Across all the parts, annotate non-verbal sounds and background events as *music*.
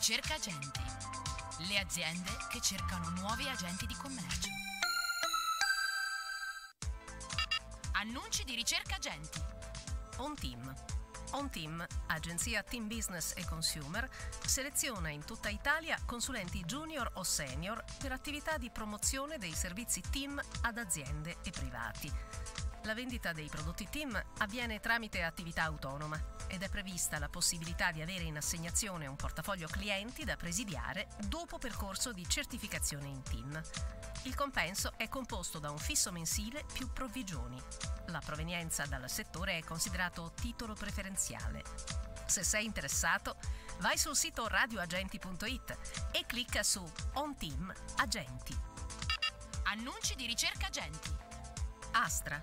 Ricerca agenti. Le aziende che cercano nuovi agenti di commercio. Annunci di ricerca agenti. On Team. On Team, agenzia Team Business e Consumer, seleziona in tutta Italia consulenti junior o senior per attività di promozione dei servizi team ad aziende e privati. La vendita dei prodotti TIM avviene tramite attività autonoma ed è prevista la possibilità di avere in assegnazione un portafoglio clienti da presidiare dopo percorso di certificazione in TIM. Il compenso è composto da un fisso mensile più provvigioni. La provenienza dal settore è considerato titolo preferenziale. Se sei interessato, vai sul sito radioagenti.it e clicca su On Team Agenti. Annunci di ricerca agenti. Astra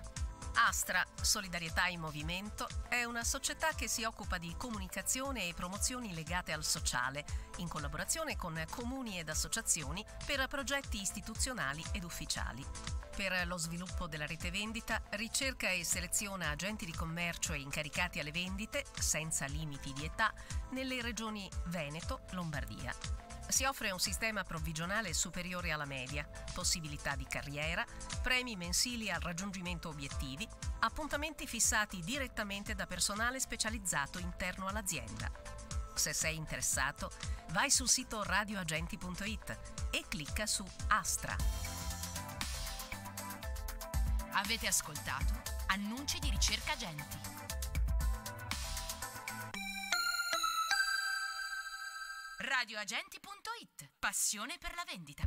Astra, Solidarietà in Movimento, è una società che si occupa di comunicazione e promozioni legate al sociale, in collaborazione con comuni ed associazioni per progetti istituzionali ed ufficiali. Per lo sviluppo della rete vendita, ricerca e seleziona agenti di commercio e incaricati alle vendite, senza limiti di età, nelle regioni Veneto, Lombardia, si offre un sistema provvigionale superiore alla media, possibilità di carriera, premi mensili al raggiungimento obiettivi, appuntamenti fissati direttamente da personale specializzato interno all'azienda. Se sei interessato, vai sul sito radioagenti.it e clicca su Astra. Avete ascoltato Annunci di ricerca agenti. radioagenti.it. Passione per la vendita.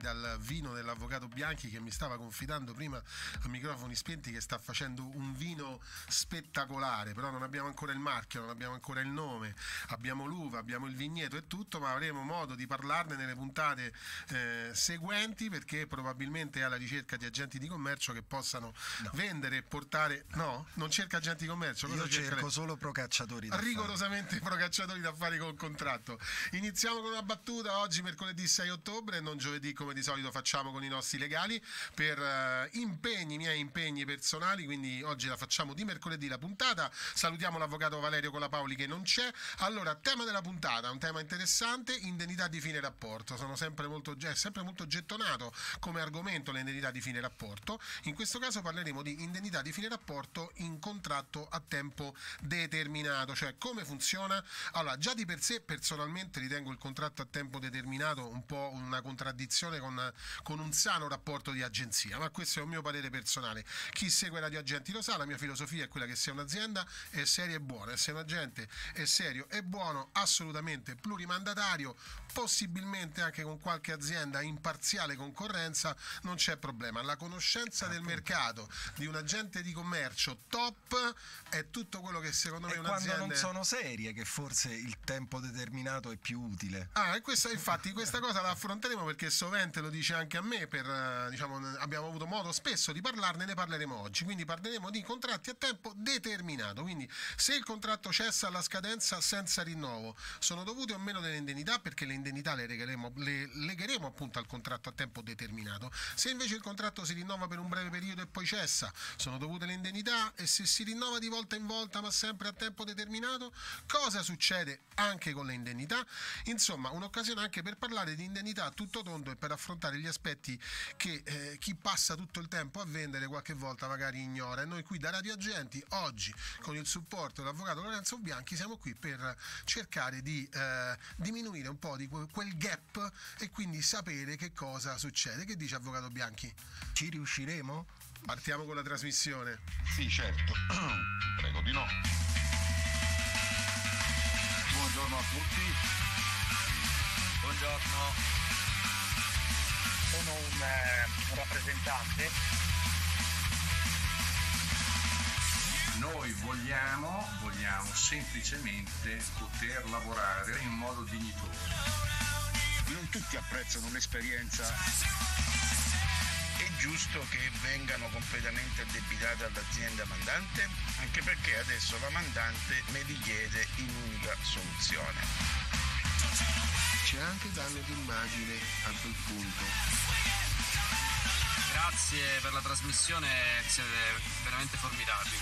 dal vino dell'avvocato Bianchi che mi stava confidando prima a microfoni spenti che sta facendo un vino spettacolare, però non abbiamo ancora il marchio, non abbiamo ancora il nome, abbiamo l'uva, abbiamo il vigneto e tutto, ma avremo modo di parlarne nelle puntate eh, seguenti perché probabilmente è alla ricerca di agenti di commercio che possano no. vendere e portare... No, non cerca agenti di commercio. Cosa Io cerco le... solo procacciatori. Rigorosamente fare. *laughs* procacciatori d'affari fare con contratto. Iniziamo con una battuta oggi mercoledì 6 ottobre, non giovedì come di solito facciamo con i nostri legali legali per eh, impegni, miei impegni personali, quindi oggi la facciamo di mercoledì la puntata. Salutiamo l'avvocato Valerio Colapaoli che non c'è. Allora, tema della puntata, un tema interessante, indennità di fine rapporto. Sono sempre molto, è sempre molto gettonato come argomento l'indennità di fine rapporto. In questo caso parleremo di indennità di fine rapporto in contratto a tempo determinato, cioè come funziona. Allora, già di per sé personalmente ritengo il contratto a tempo determinato un po' una contraddizione con, con un sano rapporto rapporto di agenzia, ma questo è un mio parere personale. Chi segue Radio Agenti lo sa, la mia filosofia è quella che se un'azienda è seria e buona, se un agente è serio e buono, assolutamente plurimandatario, possibilmente anche con qualche azienda in parziale concorrenza, non c'è problema. La conoscenza ah, del appunto. mercato di un agente di commercio top è tutto quello che secondo me è un'azienda... quando non sono serie che forse il tempo determinato è più utile. Ah, e questa, infatti questa cosa la affronteremo perché sovente lo dice anche a me per diciamo, abbiamo avuto modo spesso di parlarne, ne parleremo oggi. Quindi parleremo di contratti a tempo determinato. Quindi se il contratto cessa alla scadenza senza rinnovo, sono dovute o meno delle indennità perché le indennità le, regaleremo, le legheremo appunto al contratto a tempo determinato. Se invece il contratto si rinnova per un breve periodo e poi cessa, sono dovute le indennità e se si rinnova di volta in volta ma sempre a tempo determinato, cosa succede anche con le indennità? Insomma, un'occasione anche per parlare di indennità a tutto tondo e per affrontare gli aspetti che eh, chi passa tutto il tempo a vendere qualche volta magari ignora. E noi qui da Radio Agenti oggi con il supporto dell'avvocato Lorenzo Bianchi siamo qui per cercare di eh, diminuire un po' di quel gap e quindi sapere che cosa succede. Che dice avvocato Bianchi? Ci riusciremo? Partiamo con la trasmissione. Sì, certo. *clears throat* Prego di no. Buongiorno a tutti. Buongiorno sono un, eh, un rappresentante. Noi vogliamo, vogliamo semplicemente poter lavorare in modo dignitoso. Non tutti apprezzano l'esperienza giusto che vengano completamente addebitate all'azienda mandante? Anche perché adesso la mandante ne richiede in unica soluzione c'è anche danno d'immagine a quel punto. Grazie per la trasmissione, siete veramente formidabili.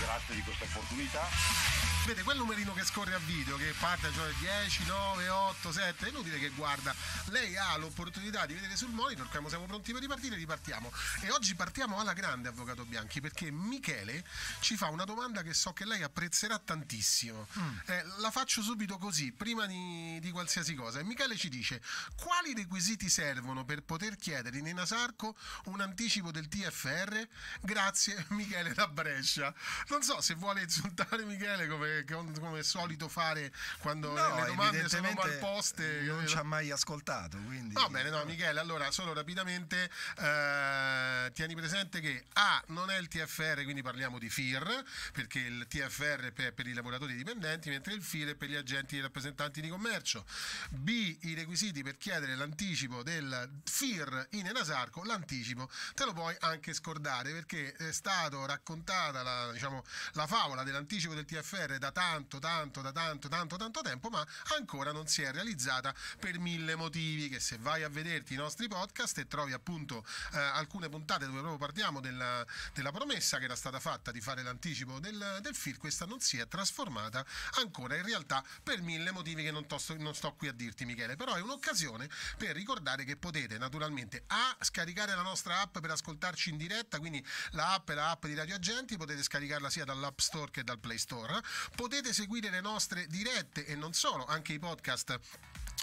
Grazie di questa opportunità vede quel numerino che scorre a video che parte cioè 10, 9, 8, 7 è inutile che guarda lei ha l'opportunità di vedere sul monitor quando siamo pronti per ripartire ripartiamo e oggi partiamo alla grande Avvocato Bianchi perché Michele ci fa una domanda che so che lei apprezzerà tantissimo mm. eh, la faccio subito così prima di, di qualsiasi cosa e Michele ci dice quali requisiti servono per poter chiedere in Enasarco un anticipo del TFR grazie *laughs* Michele da Brescia non so se vuole insultare Michele come come, è solito fare quando no, le domande sono mal poste. Non ci ha mai ascoltato. Quindi... Va no, bene, no, Michele. Allora, solo rapidamente eh, tieni presente che A non è il TFR, quindi parliamo di FIR, perché il TFR è per i lavoratori dipendenti, mentre il FIR è per gli agenti e i rappresentanti di commercio. B i requisiti per chiedere l'anticipo del FIR in Enasarco, l'anticipo te lo puoi anche scordare perché è stato raccontata la, diciamo, la favola dell'anticipo del TFR da da tanto, tanto, da tanto, tanto, tanto tempo, ma ancora non si è realizzata per mille motivi che se vai a vederti i nostri podcast e trovi appunto eh, alcune puntate dove proprio parliamo della, della, promessa che era stata fatta di fare l'anticipo del, del film, questa non si è trasformata ancora in realtà per mille motivi che non, tosto, non sto qui a dirti Michele, però è un'occasione per ricordare che potete naturalmente A scaricare la nostra app per ascoltarci in diretta, quindi la app è la app di Radio Agenti, potete scaricarla sia dall'App Store che dal Play Store, Potete seguire le nostre dirette e non solo, anche i podcast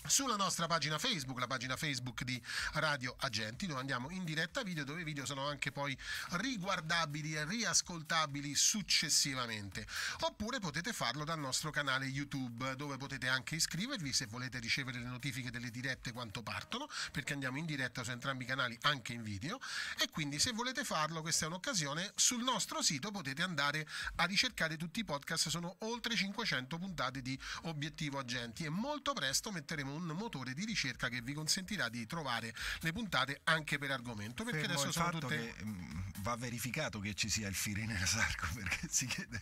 sulla nostra pagina Facebook, la pagina Facebook di Radio Agenti, dove andiamo in diretta video, dove i video sono anche poi riguardabili e riascoltabili successivamente. Oppure potete farlo dal nostro canale YouTube, dove potete anche iscrivervi se volete ricevere le notifiche delle dirette quanto partono, perché andiamo in diretta su entrambi i canali anche in video. E quindi se volete farlo, questa è un'occasione, sul nostro sito potete andare a ricercare tutti i podcast, sono oltre 500 puntate di Obiettivo Agenti e molto presto metteremo avremo un motore di ricerca che vi consentirà di trovare le puntate anche per argomento. Perché Fermo adesso sono esatto, tutte... che, mm, va verificato che ci sia il firine sarco *laughs* perché si, chiede,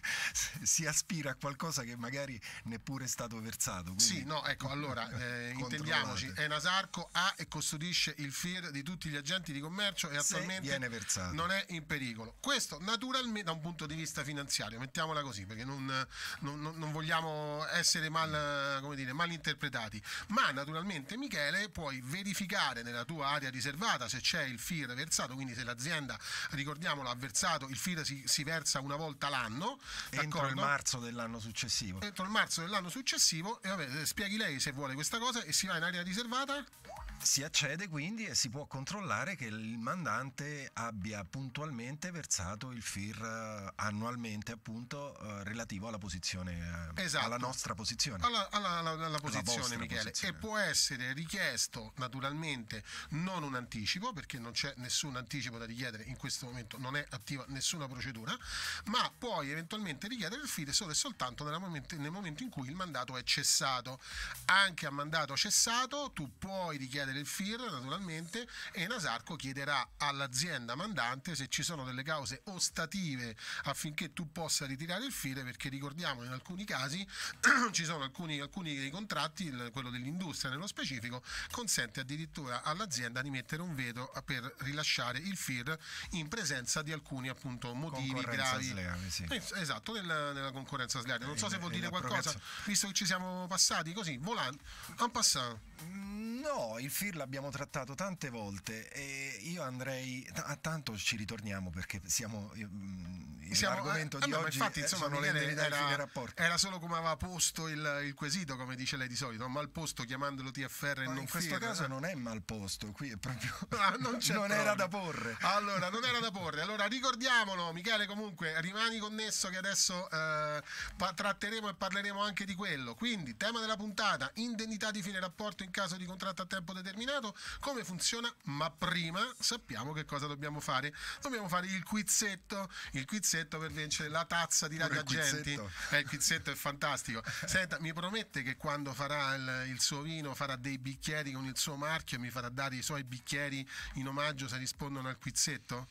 si, aspira a qualcosa che magari neppure è stato versato. Sì, no, ecco, allora *laughs* eh, intendiamoci, Enasarco ha e custodisce il FIR di tutti gli agenti di commercio e Se attualmente non è in pericolo. Questo naturalmente da un punto di vista finanziario, mettiamola così, perché non, non, non vogliamo essere mal, dire, mal interpretati, ma naturalmente Michele puoi verificare nella tua area riservata se c'è il FIR versato, quindi se l'azienda, ricordiamolo, ha versato, il FIR si, si versa una volta l'anno. Entro il marzo dell'anno successivo. Entro il marzo dell'anno successivo e vabbè, eh, spieghi lei se vuole questa cosa e si va in area riservata? Si accede quindi e si può controllare che il mandante abbia puntualmente versato il FIR eh, annualmente appunto eh, relativo alla posizione, eh, esatto. alla nostra posizione. Alla, alla, alla, alla posizione Michele. Posizione e eh. può essere richiesto naturalmente non un anticipo perché non c'è nessun anticipo da richiedere in questo momento, non è attiva nessuna procedura, ma puoi eventualmente richiedere il fine solo e soltanto momento, nel momento in cui il mandato è cessato. Anche a mandato cessato tu puoi richiedere il FIR naturalmente e Nasarco chiederà all'azienda mandante se ci sono delle cause ostative affinché tu possa ritirare il FIR perché ricordiamo in alcuni casi *clears throat* ci sono alcuni, alcuni dei contratti, quello dell'inizio L'industria nello specifico consente addirittura all'azienda di mettere un veto per rilasciare il FIR in presenza di alcuni appunto motivi gravi. Sleale, sì. Esatto, nella, nella concorrenza sleale. Non so eh, se vuol eh, dire qualcosa, visto che ci siamo passati così, volando, un passant. No, il FIR l'abbiamo trattato tante volte e io andrei, t- tanto ci ritorniamo perché siamo, mm, siamo l'argomento eh, di eh, oggi infatti, insomma, sono le dei rapporti. Era solo come aveva posto il, il, quesito, come dice lei di solito, mal posto chiamandolo TFR e non in questo FIR, caso eh. non è mal posto, qui è proprio *laughs* ah, non, *laughs* non era da porre. Allora, non era da porre. Allora, ricordiamolo, Michele, comunque rimani connesso che adesso eh, pa- tratteremo e parleremo anche di quello. Quindi, tema della puntata, indennità di fine rapporto in caso di contratto contratto a tempo determinato, come funziona, ma prima sappiamo che cosa dobbiamo fare. Dobbiamo fare il quizzetto, il quizzetto per vincere la tazza di Radio Agenti. Eh, il quizzetto è fantastico. Senta, mi promette che quando farà il, il, suo vino farà dei bicchieri con il suo marchio e mi farà dare i suoi bicchieri in omaggio se rispondono al quizzetto?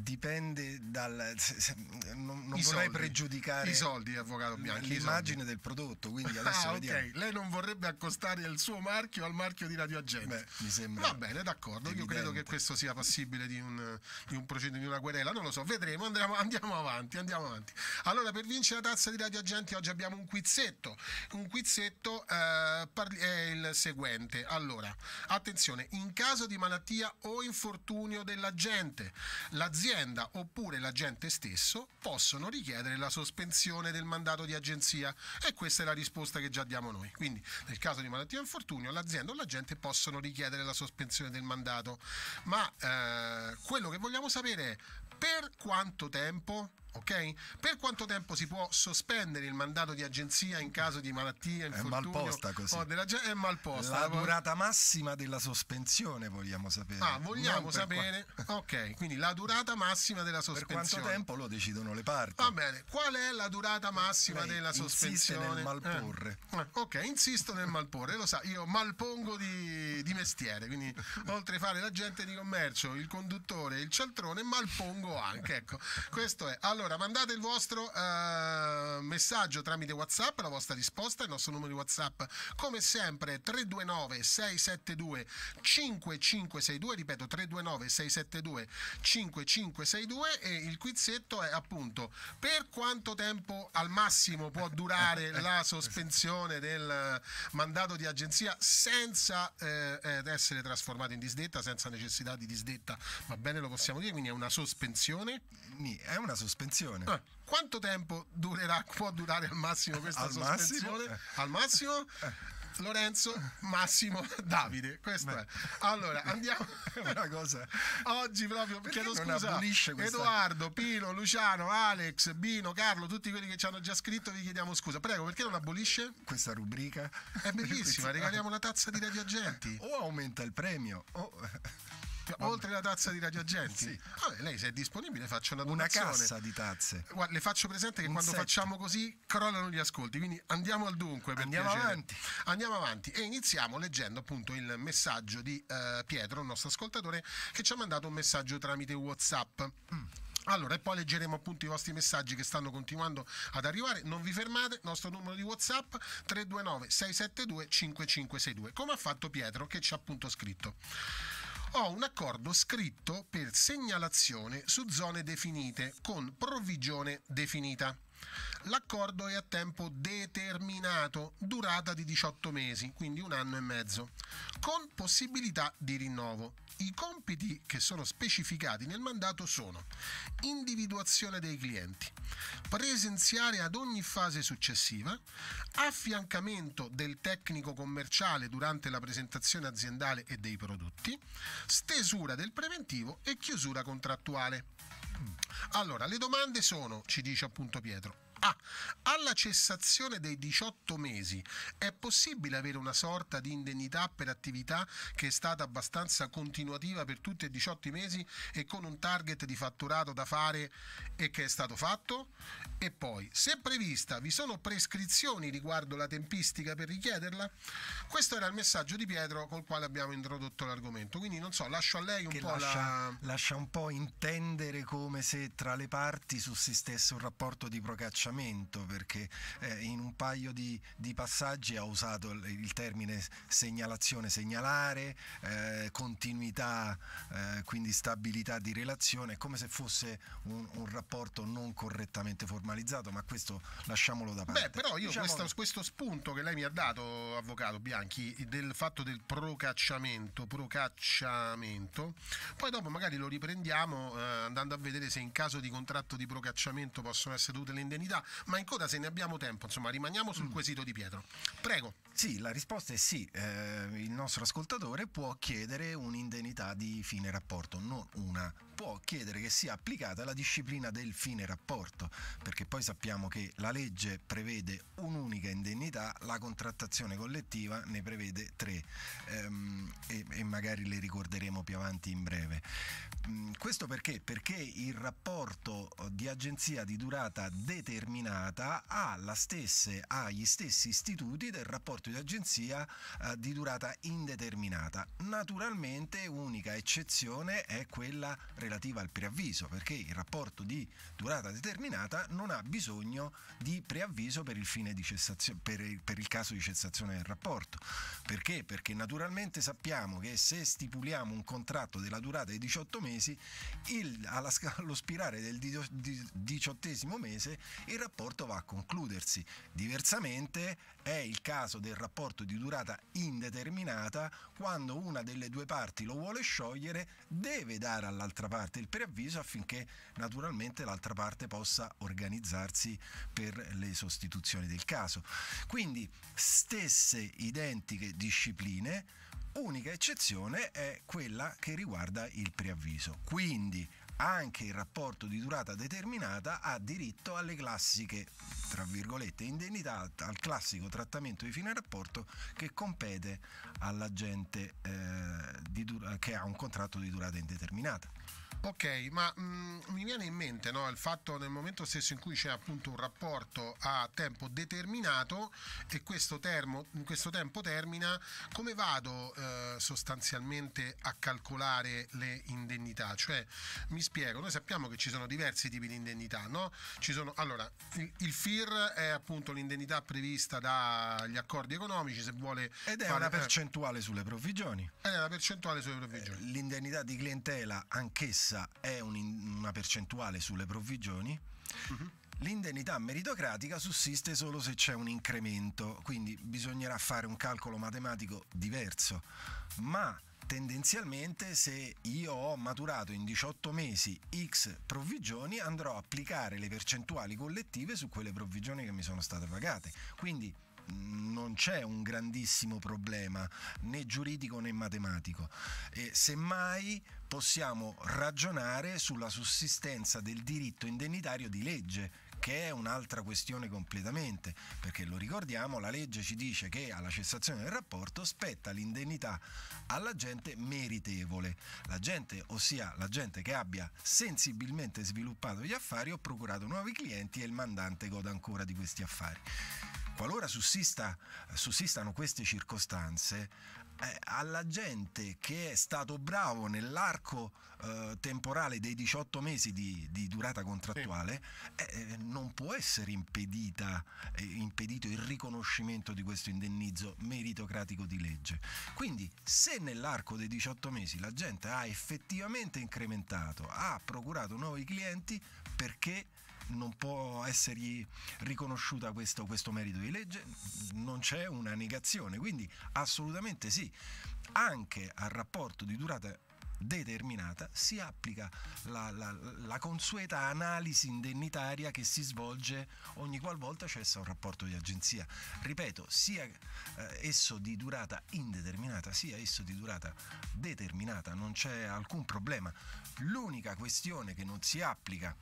dipende dal... Se, non, non vorrei soldi, pregiudicare... I soldi, avvocato Bianchi. L'immagine del prodotto, quindi ah, adesso ah, vediamo. ok, lei non vorrebbe accostare il suo marchio al marchio di Radio Agenda. Beh, mi sembra... Va bene, d'accordo, evidente. io credo che questo sia passibile di un, di un procedimento, di una querela, non lo so, vedremo, andiamo, andiamo avanti, andiamo avanti. Allora, per vincere la tazza di Radio Agenti oggi abbiamo un quizzetto. Un quizzetto eh, è il seguente. Allora, attenzione, in caso di malattia o infortunio della gente, l'azienda l'azienda oppure l'agente stesso possono richiedere la sospensione del mandato di agenzia e questa è la risposta che già diamo noi. Quindi nel caso di malattia o infortunio l'azienda o l'agente possono richiedere la sospensione del mandato, ma eh, quello che vogliamo sapere è per quanto tempo ok? Per quanto tempo si può sospendere il mandato di agenzia in caso di malattia, infortunio? È malposta così. O della, è malposta. La durata massima della sospensione vogliamo sapere. Ah, vogliamo sapere. Qua... ok, quindi la durata massima della sospensione. Per quanto tempo lo decidono le parti. Va bene, qual è la durata massima Lei della sospensione? Insiste nel eh. malporre. Eh. Ok, insisto nel malporre, lo sa, io malpongo di, di mestiere, quindi *laughs* oltre a fare l'agente di commercio, il conduttore, il cialtrone, malpongo anche, ecco. Questo è. Allora allora, mandate il vostro uh, messaggio tramite WhatsApp, la vostra risposta, il nostro numero di WhatsApp, come sempre 329 672 5562, ripeto 329 672 5562 e il quizzetto è appunto per quanto tempo al massimo può durare *laughs* la sospensione del mandato di agenzia senza eh, essere trasformato in disdetta, senza necessità di disdetta, va bene lo possiamo dire, quindi è una sospensione? Sì, è una sospensione sospensione. Allora, quanto tempo durerà, può durare al massimo questa al sospensione? Massimo? Eh. Al massimo? Eh. Lorenzo, Massimo, Davide. Questo Beh. è. Allora, andiamo. *laughs* Una cosa. Oggi proprio perché chiedo scusa. Edoardo, Pino, Luciano, Alex, Bino, Carlo, tutti quelli che ci hanno già scritto, vi chiediamo scusa. Prego, perché non abolisce? Questa rubrica è bellissima. *laughs* Regaliamo la tazza di Radio Agenti. O aumenta il premio o oltre la tazza di Radio Agenti. Sì. Vabbè, lei se è disponibile faccio una donazione. Una cassa di tazze. Guarda, le faccio presente che Un quando set. facciamo così crollano gli ascolti, quindi andiamo al dunque per andiamo piacere. Avanti. Andiamo avanti e iniziamo leggendo appunto il messaggio di uh, Pietro, il nostro ascoltatore, che ci ha mandato un messaggio tramite WhatsApp. Mm. Allora, e poi leggeremo appunto i vostri messaggi che stanno continuando ad arrivare. Non vi fermate, nostro numero di WhatsApp 329 672 5562, come ha fatto Pietro che ci ha appunto scritto ho un accordo scritto per segnalazione su zone definite con provvigione definita. L'accordo è a tempo determinato, durata di 18 mesi, quindi un anno e mezzo, con possibilità di rinnovo. I compiti che sono specificati nel mandato sono individuazione dei clienti, presenziare ad ogni fase successiva, affiancamento del tecnico commerciale durante la presentazione aziendale e dei prodotti, stesura del preventivo e chiusura contrattuale. Allora, le domande sono, ci dice appunto Pietro, a. Ah, alla cessazione dei 18 mesi è possibile avere una sorta di indennità per attività che è stata abbastanza continuativa per tutti i 18 mesi e con un target di fatturato da fare e che è stato fatto? E poi, se prevista, vi sono prescrizioni riguardo la tempistica per richiederla? Questo era il messaggio di Pietro col quale abbiamo introdotto l'argomento. Quindi non so, lascio a lei un po' lascia, la... lascia un po' intendere come se tra le parti sussistesse un rapporto di procaccia tracciamento perché eh, in un paio di, di, passaggi ha usato il termine segnalazione, segnalare, eh, continuità, eh, quindi stabilità di relazione, come se fosse un, un, rapporto non correttamente formalizzato, ma questo lasciamolo da parte. Beh, però io diciamo... questo, questo spunto che lei mi ha dato, avvocato Bianchi, del fatto del procacciamento, procacciamento, poi dopo magari lo riprendiamo eh, andando a vedere se in caso di contratto di procacciamento possono essere tutte le indennità coda, ma in coda se ne abbiamo tempo, insomma rimaniamo sul mm. quesito di Pietro. Prego. Sì, la risposta è sì, eh, il nostro ascoltatore può chiedere un'indennità di fine rapporto, non una può chiedere che sia applicata la disciplina del fine rapporto, perché poi sappiamo che la legge prevede un'unica indennità, la contrattazione collettiva ne prevede tre ehm, e, e, magari le ricorderemo più avanti in breve. Mm, questo perché? Perché il rapporto di agenzia di durata determinata ha, stesse, ha gli stessi istituti del rapporto di agenzia eh, di durata indeterminata. Naturalmente unica eccezione è quella relativa relativa al preavviso, perché il rapporto di durata determinata non ha bisogno di preavviso per il, per il, per il caso di cessazione del rapporto. Perché? Perché naturalmente sappiamo che se stipuliamo un contratto della durata di 18 mesi, il, allo spirare del diciottesimo mese il rapporto va a concludersi. Diversamente è il caso del rapporto di durata indeterminata quando una delle due parti lo vuole sciogliere deve dare all'altra parte parte il preavviso affinché naturalmente l'altra parte possa organizzarsi per le sostituzioni del caso. Quindi stesse identiche discipline, unica eccezione è quella che riguarda il preavviso. Quindi anche il rapporto di durata determinata ha diritto alle classiche, tra virgolette, indennità, al classico trattamento di fine rapporto che compete all'agente eh, che ha un contratto di durata indeterminata. Ok, ma mh, mm, mi viene in mente no, il fatto nel momento stesso in cui c'è appunto un rapporto a tempo determinato e questo, termo, questo tempo termina, come vado eh, sostanzialmente a calcolare le indennità? Cioè, mi spiego, noi sappiamo che ci sono diversi tipi di indennità, no? Ci sono, allora, il, il, FIR è appunto l'indennità prevista dagli accordi economici, se vuole... Ed è una eh, percentuale sulle provvigioni. Ed è una percentuale sulle provvigioni. Eh, l'indennità di clientela anch'essa stessa è un, una percentuale sulle provvigioni. Uh-huh. L'indennità meritocratica sussiste solo se c'è un incremento, quindi bisognerà fare un calcolo matematico diverso. Ma tendenzialmente se io ho maturato in 18 mesi X provvigioni andrò a applicare le percentuali collettive su quelle provvigioni che mi sono state pagate. Quindi mm, non c'è un grandissimo problema né giuridico né matematico. E semmai possiamo ragionare sulla sussistenza del diritto indennitario di legge, che è un'altra questione completamente, perché lo ricordiamo, la legge ci dice che alla cessazione del rapporto spetta l'indennità alla gente meritevole, la gente, ossia la gente che abbia sensibilmente sviluppato gli affari o procurato nuovi clienti e il mandante goda ancora di questi affari. Qualora sussista, sussistano queste circostanze, eh, alla gente che è stato bravo nell'arco eh, temporale dei 18 mesi di, di durata contrattuale sì. Eh, eh, non può essere impedita, eh, impedito il riconoscimento di questo indennizzo meritocratico di legge. Quindi se nell'arco dei 18 mesi la gente ha effettivamente incrementato, ha procurato nuovi clienti perché non può essergli riconosciuta questo, questo merito di legge, non c'è una negazione, quindi assolutamente sì, anche al rapporto di durata determinata si applica la, la, la, consueta analisi indennitaria che si svolge ogni qualvolta cessa un rapporto di agenzia. Ripeto, sia eh, esso di durata indeterminata sia esso di durata determinata, non c'è alcun problema. L'unica questione che non si applica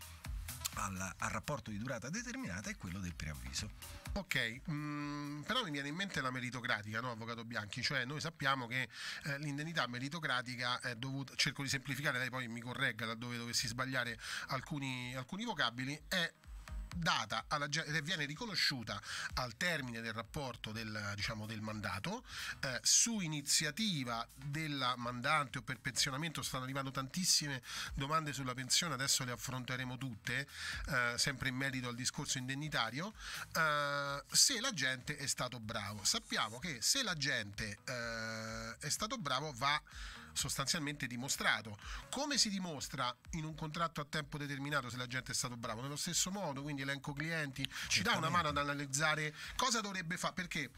al, al, rapporto di durata determinata è quello del preavviso. Ok, mh, mm, però mi viene in mente la meritocratica, no, Avvocato Bianchi? Cioè noi sappiamo che eh, l'indennità meritocratica è dovuta, cerco di semplificare, lei poi mi corregga laddove dovessi sbagliare alcuni, alcuni vocabili, è data alla, eh, viene riconosciuta al termine del rapporto del, diciamo, del mandato eh, su iniziativa della mandante o per pensionamento stanno arrivando tantissime domande sulla pensione adesso le affronteremo tutte eh, sempre in merito al discorso indennitario eh, se la gente è stato bravo sappiamo che se la gente eh, è stato bravo va sostanzialmente dimostrato. Come si dimostra in un contratto a tempo determinato se l'agente è stato bravo? Nello stesso modo, quindi elenco clienti, ci dà una mano ad analizzare cosa dovrebbe fare, perché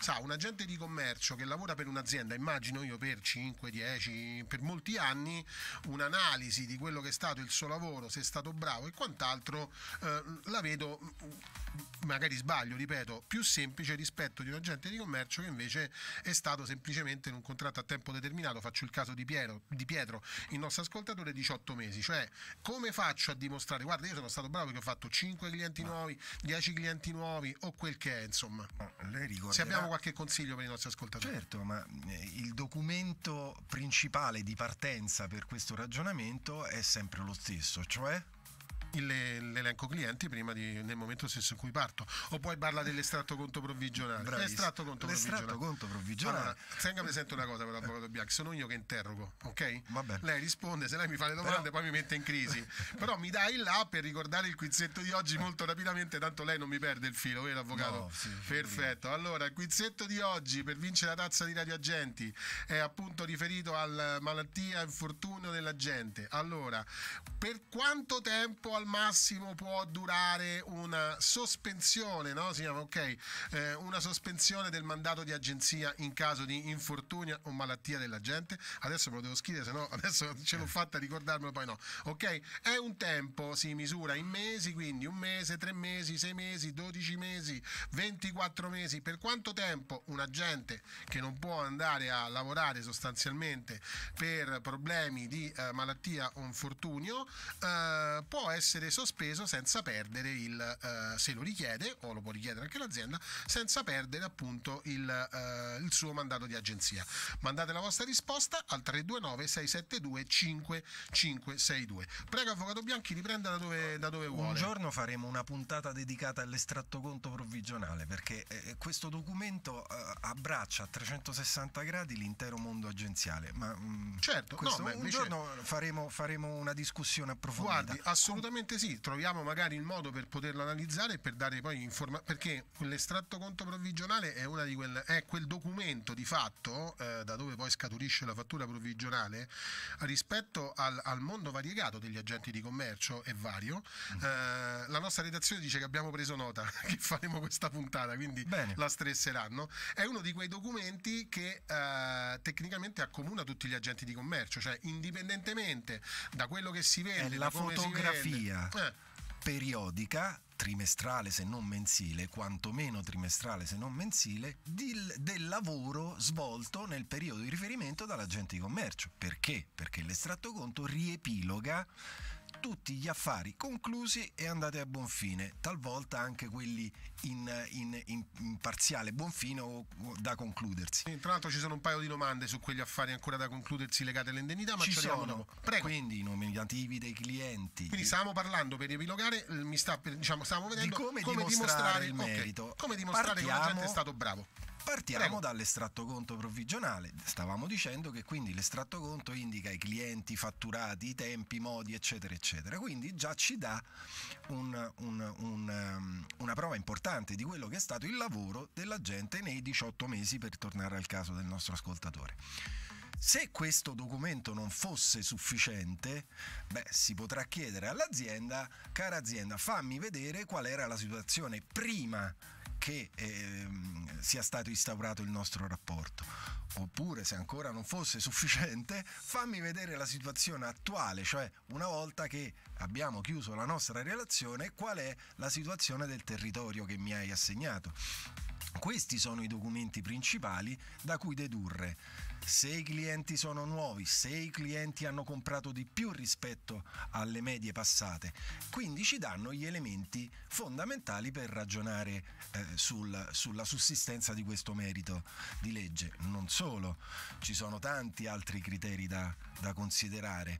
sa, un agente di commercio che lavora per un'azienda, immagino io per 5, 10, per molti anni, un'analisi di quello che è stato il suo lavoro, se è stato bravo e quant'altro, eh, la vedo mm, magari sbaglio, ripeto, più semplice rispetto di un agente di commercio che invece è stato semplicemente in un contratto a tempo determinato, faccio il caso caso di Piero, di Pietro, il nostro ascoltatore, 18 mesi. Cioè, come faccio a dimostrare, guarda, io sono stato bravo perché ho fatto 5 clienti Ma... nuovi, 10 clienti nuovi o quel che è, insomma. Ma lei ricorderà... Se abbiamo qualche consiglio per i nostri ascoltatori. Certo, ma eh, il documento principale di partenza per questo ragionamento è sempre lo stesso, cioè l'elenco clienti prima di, nel momento stesso in cui parto. O poi parla dell'estratto conto provvigionale. Bravissimo. L'estratto conto l'estratto provvigionale. Conto provvigionale. Allora, tenga presente una cosa per l'avvocato Bianchi, sono io che interrogo, ok? Vabbè. Lei risponde, se lei mi fa le domande Però... poi mi mette in crisi. *laughs* Però mi dai là per ricordare il quizzetto di oggi molto rapidamente, tanto lei non mi perde il filo, vero avvocato? No, sì, Perfetto. Allora, il quizzetto di oggi per vincere la tazza di Radio è appunto riferito al malattia e infortunio della gente. Allora, per quanto tempo al al massimo può durare una sospensione, no? Si chiama, ok, eh, una sospensione del mandato di agenzia in caso di infortunio o malattia dell'agente. Adesso me lo devo scrivere, se no adesso ce l'ho eh. fatta ricordarmelo, poi no. Ok, è un tempo, si misura in mesi, quindi un mese, tre mesi, sei mesi, dodici mesi, ventiquattro mesi. Per quanto tempo un agente che non può andare a lavorare sostanzialmente per problemi di eh, malattia o infortunio eh, può essere essere sospeso senza perdere il, eh, se lo richiede, o lo può richiedere anche l'azienda, senza perdere appunto il, eh, il suo mandato di agenzia. Mandate la vostra risposta al 329 672 5562. Prego Avvocato Bianchi, riprenda da dove, da dove vuole. Un giorno faremo una puntata dedicata all'estratto conto provvigionale perché eh, questo documento eh, abbraccia a 360 gradi l'intero mondo agenziale. Ma mh, mm, certo, questo, no, un invece... giorno faremo, faremo una discussione approfondita. Guardi, assolutamente Assolutamente sì, troviamo magari il modo per poterlo analizzare e per dare poi informazioni, perché l'estratto conto provvigionale è, quel, è, quel, documento di fatto eh, da dove poi scaturisce la fattura provvigionale rispetto al, al mondo variegato degli agenti di commercio è vario. Mm. Eh, la nostra redazione dice che abbiamo preso nota *laughs* che faremo questa puntata, quindi Bene. la stresseranno. È uno di quei documenti che eh, tecnicamente accomuna tutti gli agenti di commercio, cioè indipendentemente da quello che si vede, è la fotografia. Vende, terapia eh. periodica trimestrale se non mensile, quantomeno trimestrale se non mensile, del, del, lavoro svolto nel periodo di riferimento dall'agente di commercio. Perché? Perché l'estratto conto riepiloga tutti gli affari conclusi e andati a buon fine, talvolta anche quelli in, in, in, in parziale buon fine o, o da concludersi. tra l'altro ci sono un paio di domande su quegli affari ancora da concludersi legati all'indennità, ma ci sono. Prego. Quindi i nominativi dei clienti. Quindi stavamo parlando per epilogare, eh, mi sta, diciamo, stavamo vedendo di come, come, dimostrare, dimostrare il merito. Okay. Come dimostrare Partiamo... che la gente è stato bravo. Partiamo Prego. dall'estratto conto provvigionale. Stavamo dicendo che quindi l'estratto conto indica i clienti fatturati, i tempi, i modi, eccetera, eccetera. Quindi già ci dà un, un, un, ehm, una prova importante di quello che è stato il lavoro della gente nei 18 mesi per tornare al caso del nostro ascoltatore. Se questo documento non fosse sufficiente, beh, si potrà chiedere all'azienda, cara azienda, fammi vedere qual era la situazione prima che eh, sia stato instaurato il nostro rapporto. Oppure, se ancora non fosse sufficiente, fammi vedere la situazione attuale, cioè una volta che abbiamo chiuso la nostra relazione, qual è la situazione del territorio che mi hai assegnato. Questi sono i documenti principali da cui dedurre se i clienti sono nuovi, se i clienti hanno comprato di più rispetto alle medie passate. Quindi ci danno gli elementi fondamentali per ragionare eh, sul, sulla sussistenza di questo merito di legge. Non solo, ci sono tanti altri criteri da, da considerare.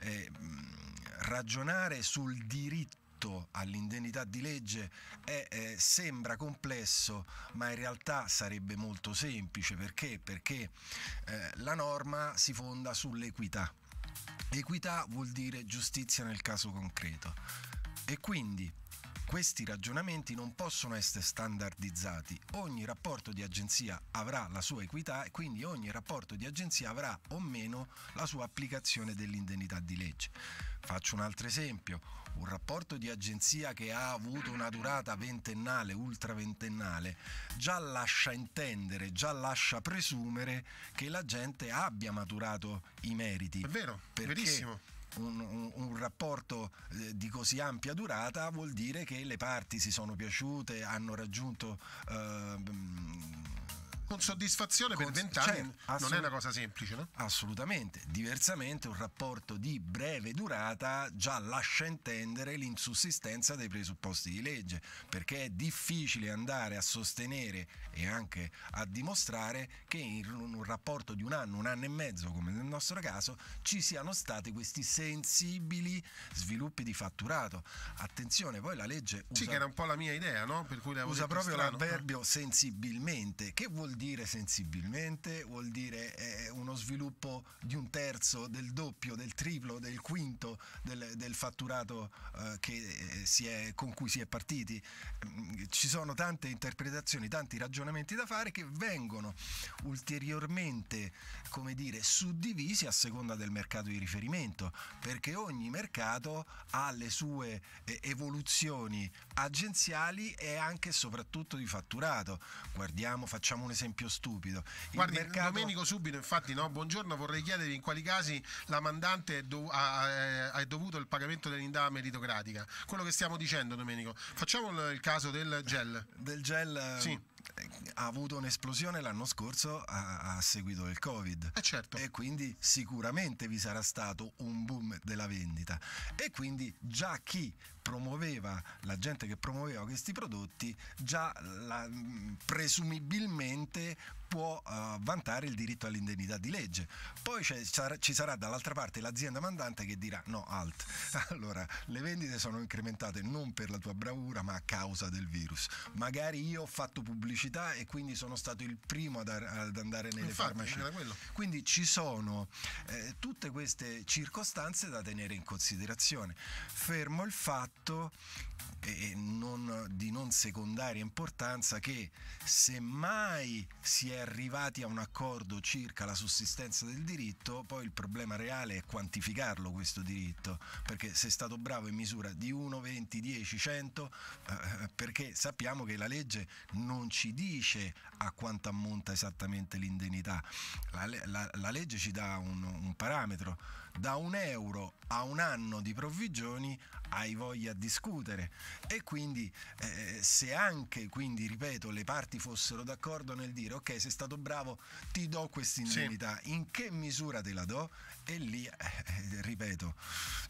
Eh, ragionare sul diritto diritto all'indennità di legge è, eh, sembra complesso, ma in realtà sarebbe molto semplice. Perché? Perché eh, la norma si fonda sull'equità. Equità vuol dire giustizia nel caso concreto. E quindi questi ragionamenti non possono essere standardizzati. Ogni rapporto di agenzia avrà la sua equità e quindi ogni rapporto di agenzia avrà o meno la sua applicazione dell'indennità di legge. Faccio un altro esempio. Un rapporto di agenzia che ha avuto una durata ventennale, ultraventennale, già lascia intendere, già lascia presumere che la gente abbia maturato i meriti. È vero, perché, verissimo un, un, un rapporto eh, di così ampia durata vuol dire che le parti si sono piaciute, hanno raggiunto... Eh, con soddisfazione per vent'anni cioè, non è una cosa semplice, no? Assolutamente. Diversamente un rapporto di breve durata già lascia intendere l'insussistenza dei presupposti di legge, perché è difficile andare a sostenere e anche a dimostrare che in un rapporto di un anno, un anno e mezzo, come nel nostro caso, ci siano stati questi sensibili sviluppi di fatturato. Attenzione, poi la legge... Usa, sì, che era un po' la mia idea, no? Per cui usa proprio l'avverbio sensibilmente, che vuol dire dire sensibilmente, vuol dire eh, uno sviluppo di un terzo, del doppio, del triplo, del quinto del, del fatturato eh, eh è, con cui si è partiti. Mm, ci sono tante interpretazioni, tanti ragionamenti da fare che vengono ulteriormente, come dire, suddivisi a seconda del mercato di riferimento, perché ogni mercato ha le sue eh, evoluzioni agenziali e anche e soprattutto di fatturato. Guardiamo, facciamo un esempio stupido. Il Guardi, mercato... Domenico subito, infatti, no? buongiorno, vorrei chiedere in quali casi la mandante è, dov- ha, è dovuto il pagamento dell'indama meritocratica. Quello che stiamo dicendo, Domenico, facciamo il, il caso del gel. Del gel sì. Eh, ha avuto un'esplosione l'anno scorso a, a seguito del Covid. Eh certo. E quindi sicuramente vi sarà stato un boom della vendita. E quindi già chi promuoveva, la gente che promuoveva questi prodotti già la, presumibilmente può uh, vantare il diritto all'indennità di legge. Poi ci sarà dall'altra parte l'azienda mandante che dirà no, alt. *laughs* Allora, le vendite sono incrementate non per la tua bravura ma a causa del virus. Magari io ho fatto pubblicità e quindi sono stato il primo ad, ad andare nelle farmacie. Quindi ci sono eh, tutte queste circostanze da tenere in considerazione. Fermo il fatto fatto eh, non, di non secondaria importanza che semmai si è arrivati a un accordo circa la sussistenza del diritto, poi il problema reale è quantificarlo questo diritto, perché se è stato bravo in misura di 1, 20, 10, 100, eh, perché sappiamo che la legge non ci dice a quanto ammonta esattamente l'indennità, la, la, la legge ci dà un, un parametro da un euro a un anno di provvigioni hai voglia a discutere e quindi eh, se anche quindi ripeto le parti fossero d'accordo nel dire ok sei stato bravo ti do questa indennità sì. in che misura te la do e lì eh, eh, ripeto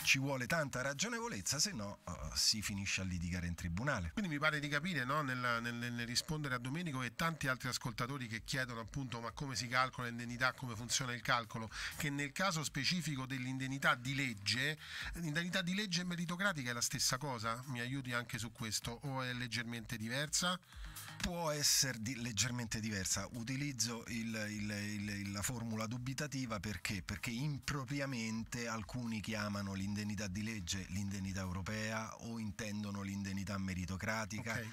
ci vuole tanta ragionevolezza se no oh, si finisce a litigare in tribunale quindi mi pare di capire no, nel, nel, nel, rispondere a Domenico e tanti altri ascoltatori che chiedono appunto ma come si calcola l'indennità come funziona il calcolo che nel caso specifico dell'indennità di legge, l'indennità di legge meritocratica è la stessa cosa? Mi aiuti anche su questo o è leggermente diversa? Può essere di leggermente diversa, utilizzo il, il, il, la formula dubitativa perché? perché impropriamente alcuni chiamano l'indennità di legge l'indennità europea o intendono l'indennità meritocratica. Okay.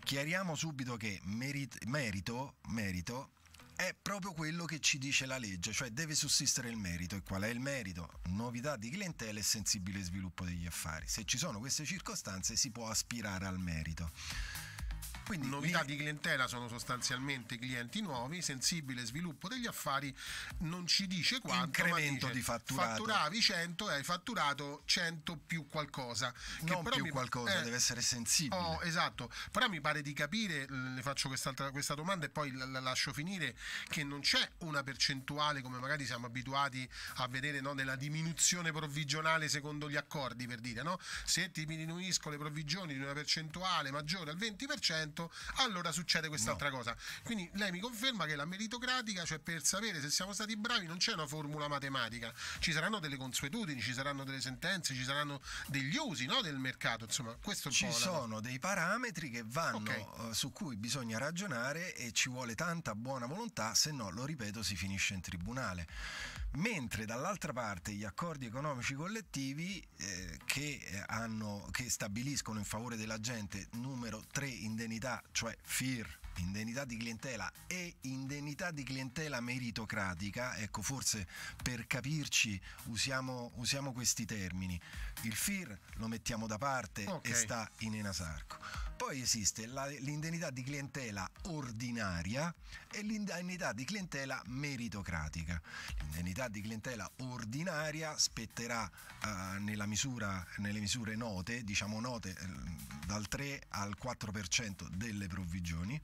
Chiariamo subito che merito, merito, merito è proprio quello che ci dice la legge, cioè deve sussistere il merito. E qual è il merito? Novità di clientela e sensibile sviluppo degli affari. Se ci sono queste circostanze si può aspirare al merito. Quindi novità di clientela sono sostanzialmente clienti nuovi, sensibile sviluppo degli affari, non ci dice quanto, incremento dice, di fatturato. Fatturavi 100 e hai fatturato 100 più qualcosa. Non più mi... qualcosa, eh, deve essere sensibile. Oh, esatto, però mi pare di capire, le faccio questa domanda e poi la, la lascio finire, che non c'è una percentuale come magari siamo abituati a vedere no, nella diminuzione provvigionale secondo gli accordi, per dire, no? se ti diminuisco le provvigioni di una percentuale maggiore al 20%, punto, allora succede quest'altra no. cosa. Quindi lei mi conferma che la meritocratica, cioè per sapere se siamo stati bravi, non c'è una formula matematica, ci saranno delle consuetudini, ci saranno delle sentenze, ci saranno degli usi no, del mercato. Insomma, questo ci sono la... dei parametri che vanno okay. Eh, su cui bisogna ragionare e ci vuole tanta buona volontà, se no, lo ripeto, si finisce in tribunale. Mentre dall'altra parte gli accordi economici collettivi eh, che, eh, hanno, che stabiliscono in favore della gente numero 3 indennità indennità, cioè FIR, indennità di clientela e indennità di clientela meritocratica, ecco forse per capirci usiamo, usiamo questi termini, il FIR lo mettiamo da parte okay. e sta in Enasarco poi esiste la, l'indennità di clientela ordinaria e l'indennità di clientela meritocratica. L'indennità di clientela ordinaria spetterà eh, misura, nelle misure note, diciamo note eh, dal 3 al 4% delle provvigioni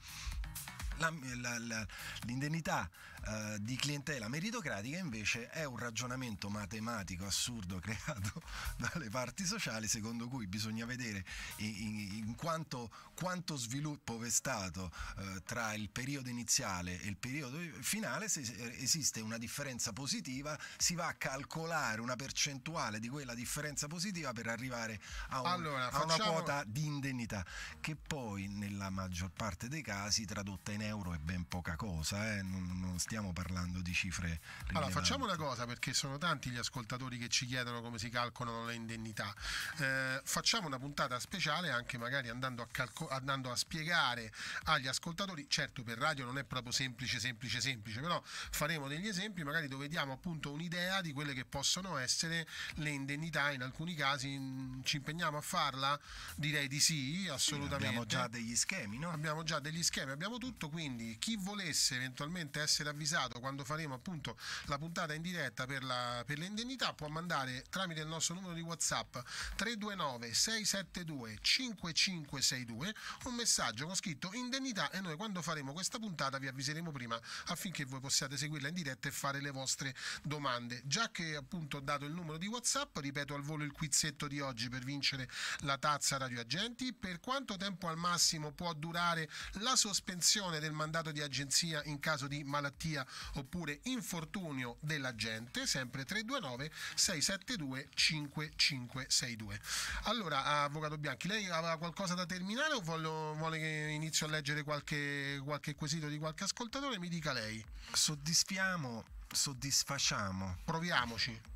l'indennità eh, di clientela meritocratica invece è un ragionamento matematico assurdo *laughs* creato dalle parti sociali secondo cui bisogna vedere in, in quanto, quanto, sviluppo v'è stato eh, tra il periodo iniziale e il periodo finale, se esiste una differenza positiva si va a calcolare una percentuale di quella differenza positiva per arrivare a, un, allora, facciamo... a una quota di indennità che poi nella maggior parte dei casi tradotta in euro è ben poca cosa, eh? non, non, stiamo parlando di cifre. Rilevanti. Allora facciamo una cosa perché sono tanti gli ascoltatori che ci chiedono come si calcolano le indennità. Eh, facciamo una puntata speciale anche magari andando a, calco- andando a spiegare agli ascoltatori, certo per radio non è proprio semplice, semplice, semplice, però faremo degli esempi magari dove diamo appunto un'idea di quelle che possono essere le indennità, in alcuni casi mh, mm, ci impegniamo a farla, direi di sì, assolutamente. Sì, abbiamo già degli schemi, no? Abbiamo già degli schemi, abbiamo tutto quindi chi volesse eventualmente essere avvisato quando faremo appunto la puntata in diretta per, la, per l'indennità può mandare tramite il nostro numero di WhatsApp 329 672 5562 un messaggio con scritto indennità e noi quando faremo questa puntata vi avviseremo prima affinché voi possiate seguirla in diretta e fare le vostre domande. Già che appunto ho dato il numero di WhatsApp, ripeto al volo il quizzetto di oggi per vincere la tazza radioagenti per quanto tempo al massimo può durare la sospensione del mandato di agenzia in caso di malattia oppure infortunio dell'agente, sempre 329 672 5562. Allora, Avvocato Bianchi, lei aveva qualcosa da terminare o voglio, vuole che inizio a leggere qualche, qualche quesito di qualche ascoltatore? Mi dica lei. Soddisfiamo soddisfacciamo. Proviamoci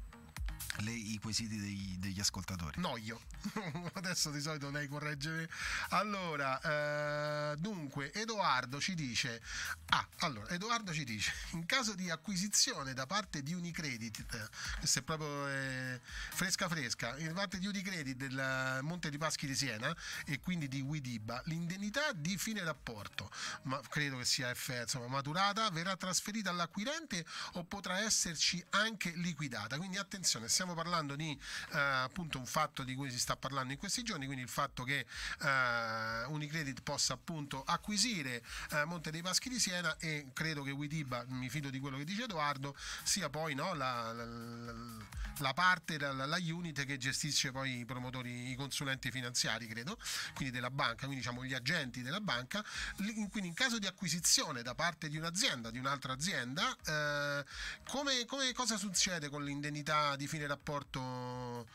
le, i quesiti dei, degli ascoltatori. No, io. *laughs* Adesso di solito lei corregge. Allora, eh, dunque, Edoardo ci dice: Ah, allora, Edoardo ci dice: in caso di acquisizione da parte di Unicredit, eh, questa è proprio eh, fresca fresca, in eh, parte di Unicredit del Monte di Paschi di Siena e quindi di Widiba, l'indennità di fine rapporto, ma credo che sia F, insomma, maturata, verrà trasferita all'acquirente o potrà esserci anche liquidata. Quindi attenzione, siamo stiamo parlando di eh, appunto un fatto di cui si sta parlando in questi giorni, quindi il fatto che eh, Unicredit possa appunto acquisire eh, Monte dei Paschi di Siena e credo che Widiba, mi fido di quello che dice Edoardo, sia poi no, la, la, la, parte, la, la unit che gestisce poi i promotori, i consulenti finanziari, credo, quindi della banca, quindi diciamo gli agenti della banca, quindi in caso di acquisizione da parte di un'azienda, di un'altra azienda, eh, come, come, cosa succede con l'indennità di fine rapporto? rapporto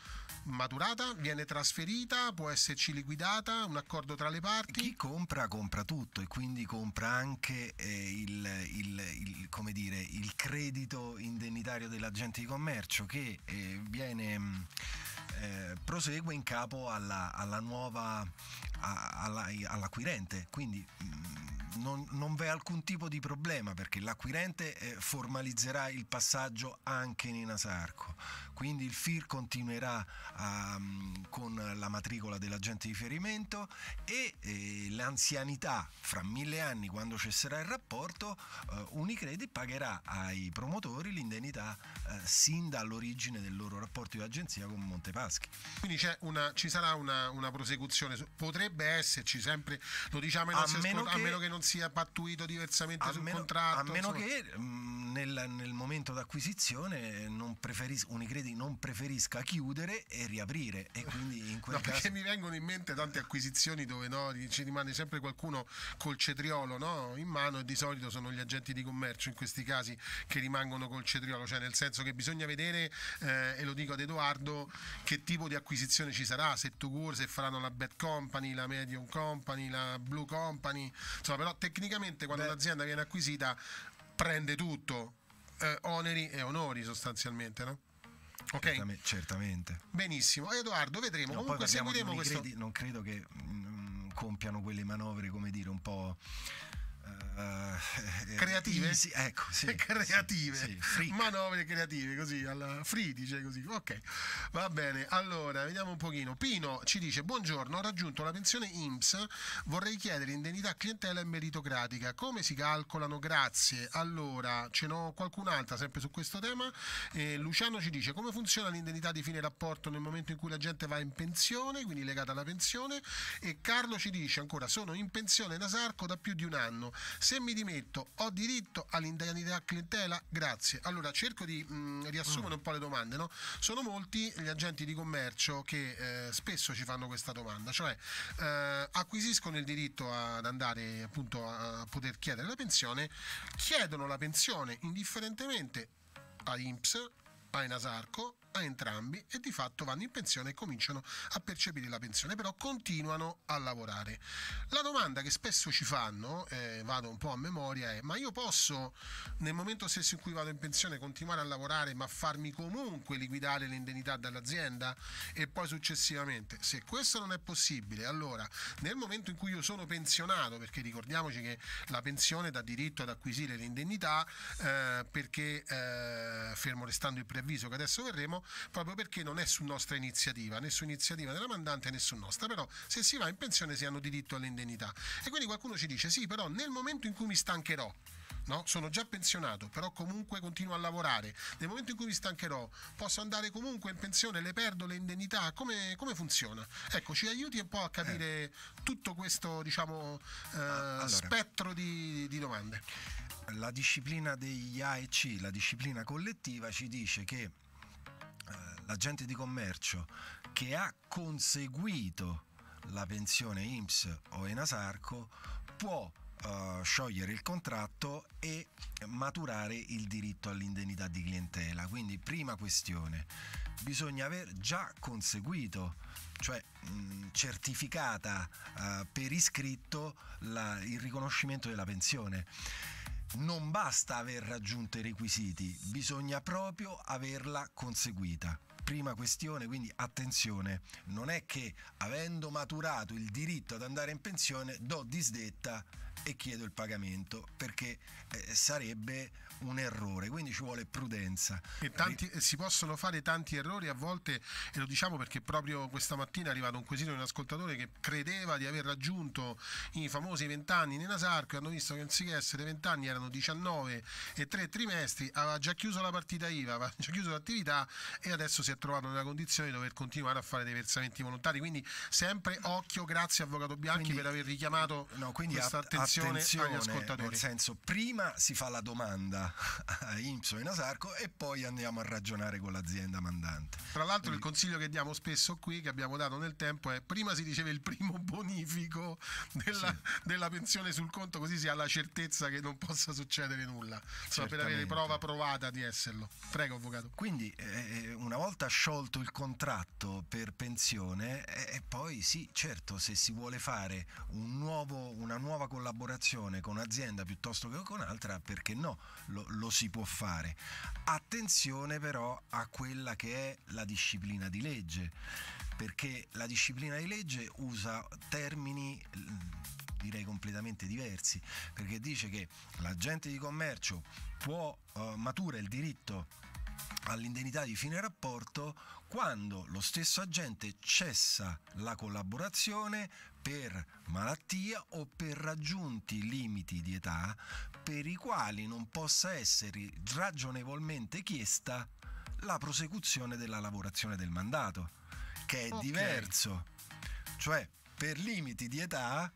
maturata, viene trasferita, può esserci liquidata, un accordo tra le parti. Chi compra compra tutto e quindi compra anche eh, il, il, il, dire, il, credito indennitario dell'agente di commercio che eh, viene... Mm, eh, prosegue in capo alla, alla nuova alla, all'acquirente quindi mm, non, non v'è alcun tipo di problema perché l'acquirente eh, formalizzerà il passaggio anche in Inasarco quindi il FIR continuerà a, ehm, con la matricola dell'agente di riferimento e eh, l'anzianità fra mille anni quando cesserà il rapporto eh, Unicredit pagherà ai promotori l'indennità eh, sin dall'origine del loro rapporto di agenzia con Montepaschi Paschi. Quindi una, ci sarà una, una, prosecuzione, potrebbe esserci sempre, lo diciamo in nostri a meno, che, a meno che non sia pattuito diversamente sul meno, contratto. A meno insomma. che mm, nel, nel, momento d'acquisizione non preferis- Unicredit non preferisca chiudere e riaprire. E quindi in quel no, caso... Perché mi vengono in mente tante acquisizioni dove no, ci rimane sempre qualcuno col cetriolo no, in mano e di solito sono gli agenti di commercio in questi casi che rimangono col cetriolo, cioè nel senso che bisogna vedere, eh, e lo dico ad Edoardo, che tipo di acquisizione ci sarà, se Tugur, se faranno la Bad Company, la Medium Company, la Blue Company, insomma però tecnicamente quando Beh. l'azienda viene acquisita prende tutto, eh, oneri e onori sostanzialmente, no? Ok, certamente, certamente. Benissimo, Edoardo, vedremo. No, Comunque seguiremo questo. Credi, non credo che mh, mm, compiano quelle manovre, come dire, un po' Uh, creative? Easy, ecco, sì, *laughs* creative, sì, sì, manovre creative, così, alla free dice così, ok, va bene, allora vediamo un pochino, Pino ci dice buongiorno, ho raggiunto la pensione IMSS, vorrei chiedere indennità clientela e meritocratica, come si calcolano? Grazie, allora ce n'ho qualcun'altra sempre su questo tema, eh, Luciano ci dice come funziona l'indennità di fine rapporto nel momento in cui la gente va in pensione, quindi legata alla pensione, e Carlo ci dice ancora sono in pensione da Sarco da più di un anno, se mi dimetto, ho diritto all'indennità clientela? Grazie. Allora cerco di mh, mm, riassumere mm. un po' le domande. No? Sono molti gli agenti di commercio che eh, spesso ci fanno questa domanda, cioè eh, acquisiscono il diritto ad andare appunto a poter chiedere la pensione, chiedono la pensione indifferentemente a INPS, a Enasarco, a entrambi e di fatto vanno in pensione e cominciano a percepire la pensione, però continuano a lavorare. La domanda che spesso ci fanno, eh, vado un po' a memoria, è ma io posso nel momento stesso in cui vado in pensione continuare a lavorare ma farmi comunque liquidare l'indennità dall'azienda e poi successivamente? Se questo non è possibile, allora nel momento in cui io sono pensionato, perché ricordiamoci che la pensione dà diritto ad acquisire l'indennità eh, perché eh, fermo restando il preavviso che adesso verremo, proprio perché non è su nostra iniziativa, nessuna iniziativa della mandante nessuna nostra, però se si va in pensione si hanno diritto all'indennità. E quindi qualcuno ci dice sì, però nel momento in cui mi stancherò, No? sono già pensionato, però comunque continuo a lavorare. Nel momento in cui mi stancherò, posso andare comunque in pensione, le perdo le indennità. Come, come funziona? Ecco, ci aiuti un po' a capire eh. tutto questo diciamo, eh, ah, allora, spettro di, di, domande. La disciplina degli AEC, la disciplina collettiva, ci dice che eh, l'agente di commercio che ha conseguito la pensione IMSS o Enasarco può Uh, sciogliere il contratto e maturare il diritto all'indennità di clientela. Quindi prima questione, bisogna aver già conseguito, cioè mh, certificata uh, per iscritto la, il riconoscimento della pensione non basta aver raggiunto i requisiti, bisogna proprio averla conseguita. Prima questione, quindi attenzione, non è che avendo maturato il diritto ad andare in pensione do disdetta e chiedo il pagamento perché eh, sarebbe un errore, quindi ci vuole prudenza. E tanti, si possono fare tanti errori a volte e lo diciamo perché proprio questa mattina è arrivato un quesito di un ascoltatore che credeva di aver raggiunto i famosi 20 anni in Enasarco e hanno visto che anziché essere 20 anni erano 19 e 3 trimestri, aveva già chiuso la partita IVA, aveva già chiuso l'attività e adesso si è trovato nella condizione di dover continuare a fare dei versamenti volontari, quindi sempre occhio, grazie avvocato Bianchi quindi, per aver richiamato no, questa attenzione attenzione, attenzione, agli ascoltatori. Nel senso, prima si fa la domanda *laughs* a Imso e Nasarco e poi andiamo a ragionare con l'azienda mandante. Tra l'altro Quindi... il consiglio che diamo spesso qui, che abbiamo dato nel tempo, è prima si riceve il primo bonifico della, sì. della pensione sul conto, così si ha la certezza che non possa succedere nulla. Cioè, per avere prova provata di esserlo. Prego, avvocato. Quindi eh, eh, una volta sciolto il contratto per pensione, eh, poi sì, certo, se si vuole fare un nuovo, una nuova collaborazione, collaborazione con un'azienda piuttosto che con un'altra, perché no, lo, lo si può fare. Attenzione però a quella che è la disciplina di legge, perché la disciplina di legge usa termini mm, direi completamente diversi, perché dice che l'agente di commercio può eh, matura il diritto all'indennità di fine rapporto quando lo stesso agente cessa la collaborazione per malattia o per raggiunti limiti di età per i quali non possa essere ragionevolmente chiesta la prosecuzione della lavorazione del mandato, che è okay. diverso. Cioè, per limiti di età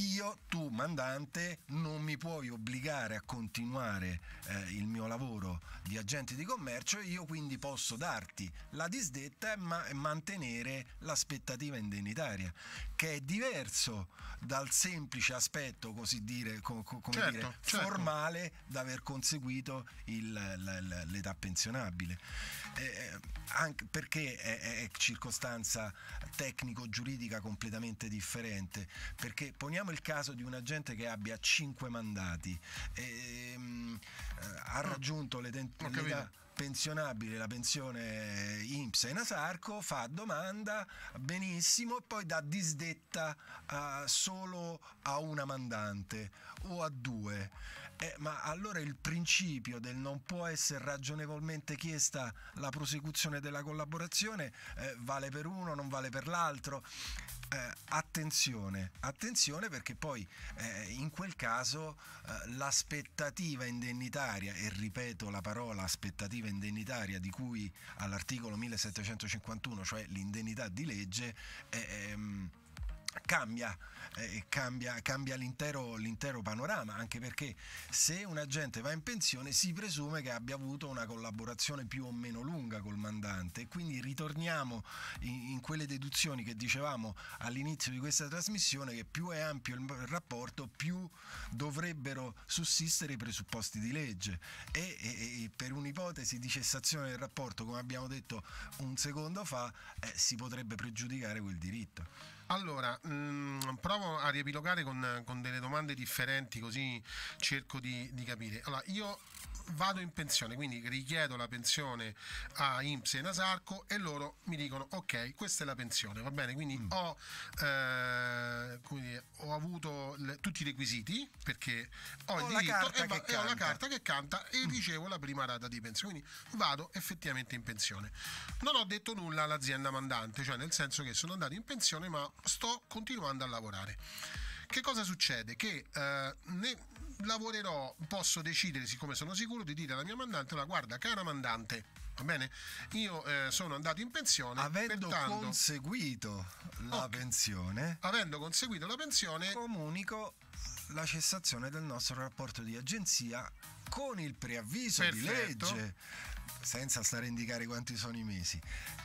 io, tu mandante, non mi puoi obbligare a continuare eh, il mio lavoro di agente di commercio, io quindi posso darti la disdetta e, ma mantenere l'aspettativa indennitaria, che è diverso dal semplice aspetto, così dire, co co certo, dire certo. formale d'aver conseguito l'età pensionabile. Eh, eh anche perché è, è circostanza tecnico-giuridica completamente differente? Perché poniamo prendiamo il caso di un agente che abbia 5 mandati e, um, eh, ha ah, raggiunto l'età pensionabile, la pensione INPS e Nasarco, fa domanda benissimo e poi dà disdetta uh, solo a una mandante o a due. Eh, ma allora il principio del non può essere ragionevolmente chiesta la prosecuzione della collaborazione eh, vale per uno, non vale per l'altro. Eh, attenzione, attenzione perché poi eh, in quel caso eh, l'aspettativa indennitaria, e ripeto la parola aspettativa indennitaria di cui all'articolo 1751, cioè l'indennità di legge, ehm, Cambia, eh, cambia, cambia, l'intero, l'intero, panorama, anche perché se un agente va in pensione si presume che abbia avuto una collaborazione più o meno lunga col mandante e quindi ritorniamo in, in, quelle deduzioni che dicevamo all'inizio di questa trasmissione che più è ampio il rapporto più dovrebbero sussistere i presupposti di legge e, e, e per un'ipotesi di cessazione del rapporto come abbiamo detto un secondo fa eh, si potrebbe pregiudicare quel diritto. Allora, mh, mm, provo a riepilogare con, con, delle domande differenti così cerco di, di capire. Allora, io vado in pensione, quindi richiedo la pensione a IMSS e Nasarco e loro mi dicono ok, questa è la pensione, va bene, quindi mm. ho, eh, dire, ho, avuto le, tutti i requisiti perché ho, ho il diritto e, va, e ho la carta che canta e mm. ricevo la prima rata di pensione, quindi vado effettivamente in pensione. Non ho detto nulla all'azienda mandante, cioè nel senso che sono andato in pensione ma sto continuando a lavorare. Che cosa succede? Che eh, ne lavorerò, posso decidere, siccome sono sicuro, di dire alla mia mandante, guarda, cara mandante, va bene? Io eh, sono andato in pensione. Avendo pertanto... conseguito la okay. pensione. Avendo conseguito la pensione. Comunico la cessazione del nostro rapporto di agenzia con il preavviso Perfetto. di legge senza stare a indicare quanti sono i mesi.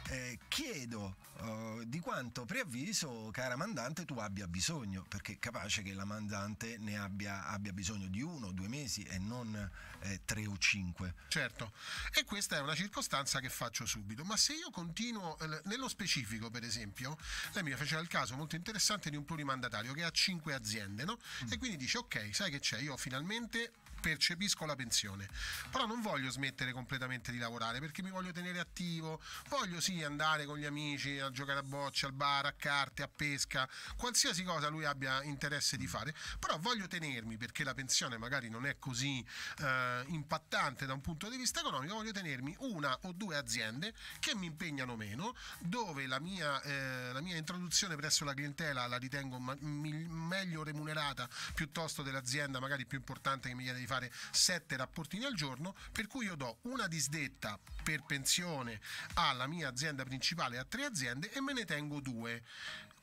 Eh, chiedo uh, di quanto preavviso, cara mandante, tu abbia bisogno, perché capace che la mandante ne abbia, abbia bisogno di uno due mesi e non eh, tre o cinque. Certo, e questa è una circostanza che faccio subito, ma se io continuo, eh, nello specifico per esempio, lei mi faceva il caso molto interessante di un plurimandatario che ha cinque aziende, no? Mm. E quindi dice, ok, sai che c'è, io finalmente percepisco la pensione, però non voglio smettere completamente di lavorare perché mi voglio tenere attivo, voglio sì andare con gli amici a giocare a bocce, al bar, a carte, a pesca, qualsiasi cosa lui abbia interesse di fare, però voglio tenermi perché la pensione magari non è così eh, impattante da un punto di vista economico, voglio tenermi una o due aziende che mi impegnano meno, dove la mia, eh, la mia introduzione presso la clientela la ritengo meglio remunerata piuttosto dell'azienda magari più importante che mi viene di fare sette rapportini al giorno, per cui io do una disdetta per pensione alla mia azienda principale a tre aziende e me ne tengo due.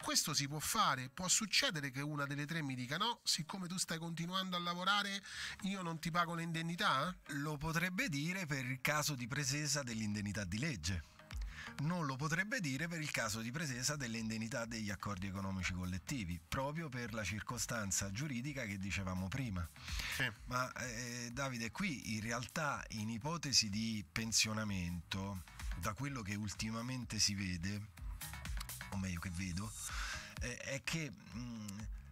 Questo si può fare, può succedere che una delle tre mi dica no, siccome tu stai continuando a lavorare io non ti pago le indennità? Lo potrebbe dire per il caso di presenza dell'indennità di legge non lo potrebbe dire per il caso di pretesa delle indennità degli accordi economici collettivi, proprio per la circostanza giuridica che dicevamo prima. Sì. Ma eh, Davide, qui in realtà in ipotesi di pensionamento, da quello che ultimamente si vede, o meglio che vedo, eh, è che... Mh, mm,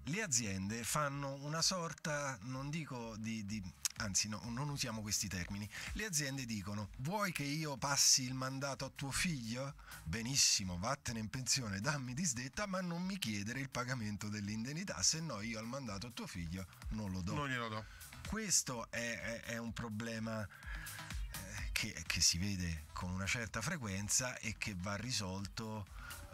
le aziende fanno una sorta, non dico di, di anzi no, non usiamo questi termini, le aziende dicono vuoi che io passi il mandato a tuo figlio? Benissimo, vattene in pensione, dammi disdetta, ma non mi chiedere il pagamento dell'indennità, se no io al mandato a tuo figlio non lo do. Non glielo do. Questo è, è, è un problema eh, che, che si vede con una certa frequenza e che va risolto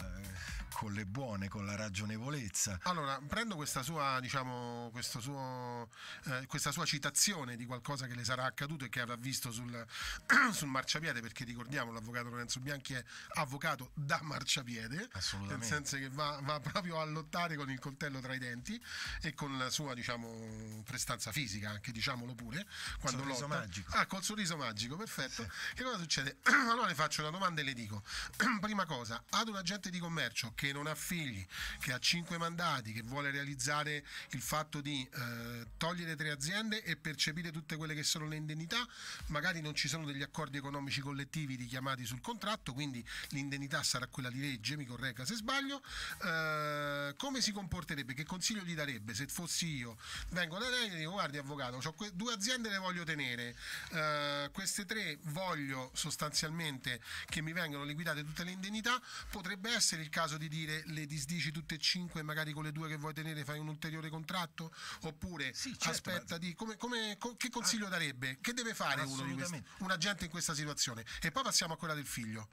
eh, con le buone, con la ragionevolezza. Allora, prendo questa sua, diciamo, suo, eh, questa sua citazione di qualcosa che le sarà accaduto e che avrà visto sul, *clears throat* sul marciapiede, perché ricordiamo l'avvocato Lorenzo Bianchi è avvocato da marciapiede, nel senso che va, va, proprio a lottare con il coltello tra i denti e con la sua diciamo, prestanza fisica, anche diciamolo pure. Quando sorriso lotta. magico. Ah, col sorriso magico, perfetto. Sì. Che cosa succede? *clears throat* allora le faccio una domanda e le dico, *clears throat* prima cosa, ad un agente di commercio che non ha figli, che ha cinque mandati, che vuole realizzare il fatto di eh, togliere tre aziende e percepire tutte quelle che sono le indennità, magari non ci sono degli accordi economici collettivi richiamati sul contratto, quindi l'indennità sarà quella di legge, mi corregga se sbaglio, eh, come si comporterebbe, che consiglio gli darebbe se fossi io? Vengo da lei e dico guardi avvocato, ho que- due aziende le voglio tenere, eh, queste tre voglio sostanzialmente che mi vengano liquidate tutte le indennità, potrebbe essere essere il caso di dire le disdici tutte e cinque, magari con le due che vuoi tenere fai un ulteriore contratto? Oppure sì, certo, aspetta ma... di... Come, come, co, che consiglio ah. darebbe? Che deve fare uno di questi, un agente in questa situazione? E poi passiamo a quella del figlio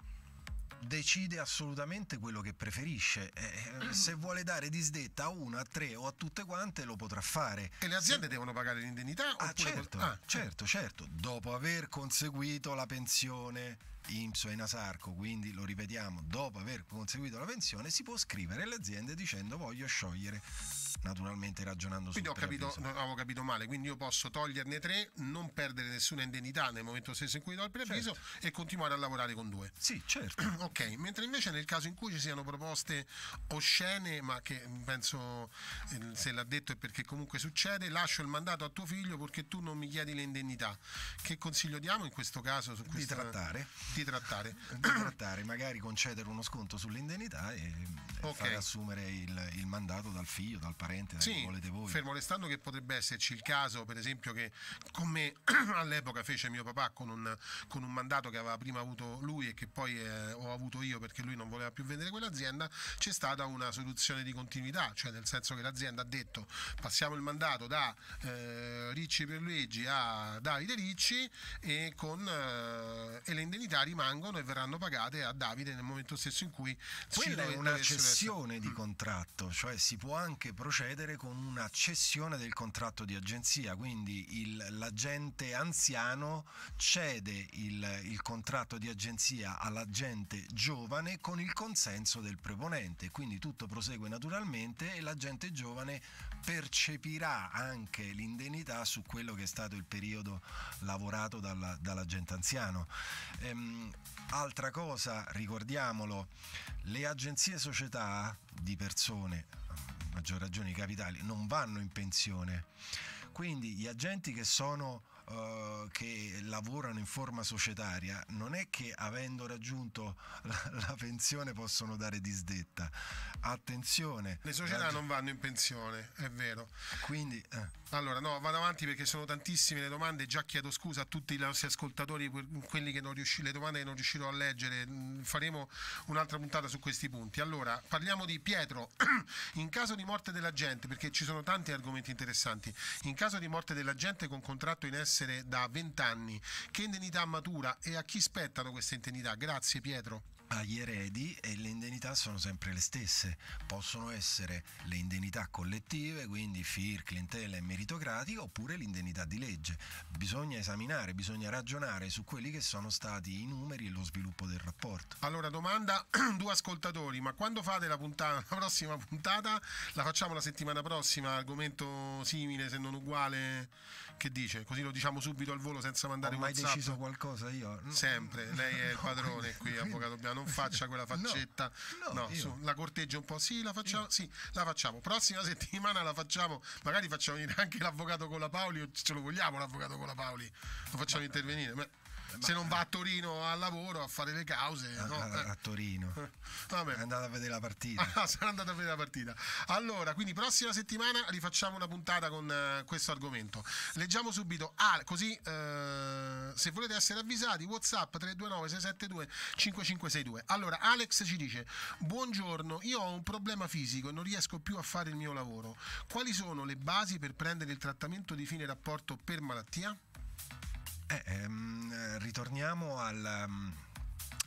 decide assolutamente quello che preferisce. Eh, eh se vuole dare disdetta a una, a tre o a tutte quante lo potrà fare. E le aziende se... devono pagare l'indennità? Ah, certo, ah, certo, certo. Dopo aver conseguito la pensione IMSO e Nasarco, quindi lo ripetiamo, dopo aver conseguito la pensione si può scrivere alle aziende dicendo voglio sciogliere naturalmente ragionando quindi su Quindi ho capito, avevo capito male, quindi io posso toglierne tre, non perdere nessuna indennità nel momento stesso in cui do il preavviso certo. e continuare a lavorare con due. Sì, certo. *clears throat* ok, mentre invece nel caso in cui ci siano proposte oscene, ma che mm, penso eh, se l'ha detto è perché comunque succede, lascio il mandato a tuo figlio purché tu non mi chiedi le indennità. Che consiglio diamo in questo caso? Su questa... Di trattare. Di trattare. *clears throat* Di trattare, magari concedere uno sconto sull'indennità e, okay. far assumere il, il mandato dal figlio, dal padre parente sì, volete voi. Fermo restando che potrebbe esserci il caso, per esempio, che come *clears throat* all'epoca fece mio papà con un, con un, mandato che aveva prima avuto lui e che poi eh, ho avuto io perché lui non voleva più vendere quell'azienda, c'è stata una soluzione di continuità, cioè nel senso che l'azienda ha detto passiamo il mandato da eh, Ricci Luigi a Davide Ricci e, con, eh, e le indennità rimangono e verranno pagate a Davide nel momento stesso in cui... Quella è una cessione di mm. contratto, cioè si può anche procedere procedere con una cessione del contratto di agenzia, quindi il, l'agente anziano cede il, il contratto di agenzia all'agente giovane con il consenso del preponente, quindi tutto prosegue naturalmente e l'agente giovane percepirà anche l'indennità su quello che è stato il periodo lavorato dalla, dall'agente anziano. Ehm, altra cosa, ricordiamolo, le agenzie società di persone maggior ragione i capitali, non vanno in pensione. Quindi gli agenti che sono eh, che lavorano in forma societaria non è che avendo raggiunto la, *laughs* la pensione possono dare disdetta. Attenzione. Le società raggi- non vanno in pensione, è vero. Quindi... Eh. Allora, no, vado avanti perché sono tantissime le domande, già chiedo scusa a tutti i nostri ascoltatori, quelli che non riusci- le domande che non riuscirò a leggere, mm, faremo un'altra puntata su questi punti. Allora, parliamo di Pietro, *clears throat* in caso di morte della gente, perché ci sono tanti argomenti interessanti, in caso di morte della gente con contratto in essere essere da 20 anni. Che indennità matura e a chi spettano queste indennità? Grazie Pietro agli eredi e le indennità sono sempre le stesse, possono essere le indennità collettive, quindi FIR, clientela e meritocratico, oppure l'indennità di legge. Bisogna esaminare, bisogna ragionare su quelli che sono stati i numeri e lo sviluppo del rapporto. Allora, domanda *clears throat* due ascoltatori, ma quando fate la, puntata, la prossima puntata? La facciamo la settimana prossima, argomento simile se non uguale, che dice? Così lo diciamo subito al volo senza mandare un messaggio. Ho mai WhatsApp. deciso qualcosa io? No. Sempre, lei è il *laughs* padrone qui, avvocato Bianco non faccia quella faccetta. No, no, no su, la corteggio un po'. Sì la, facciamo, sì la, facciamo, Prossima settimana la facciamo. Magari facciamo venire anche l'avvocato con la Paoli, ce lo vogliamo l'avvocato con la Paoli. Lo facciamo Vabbè. intervenire. Ma se non va a Torino al lavoro a fare le cause. A, no? a, eh. a Torino. *laughs* Vabbè. È andata a vedere la partita. *laughs* Ah, sarà andata a vedere la partita. Allora, quindi prossima settimana rifacciamo una puntata con uh, questo argomento. Leggiamo subito, ah, così uh, se volete essere avvisati, WhatsApp 329 672 5562. Allora, Alex ci dice, buongiorno, io ho un problema fisico e non riesco più a fare il mio lavoro. Quali sono le basi per prendere il trattamento di fine rapporto per malattia? Eh, ehm, ritorniamo al... Mm,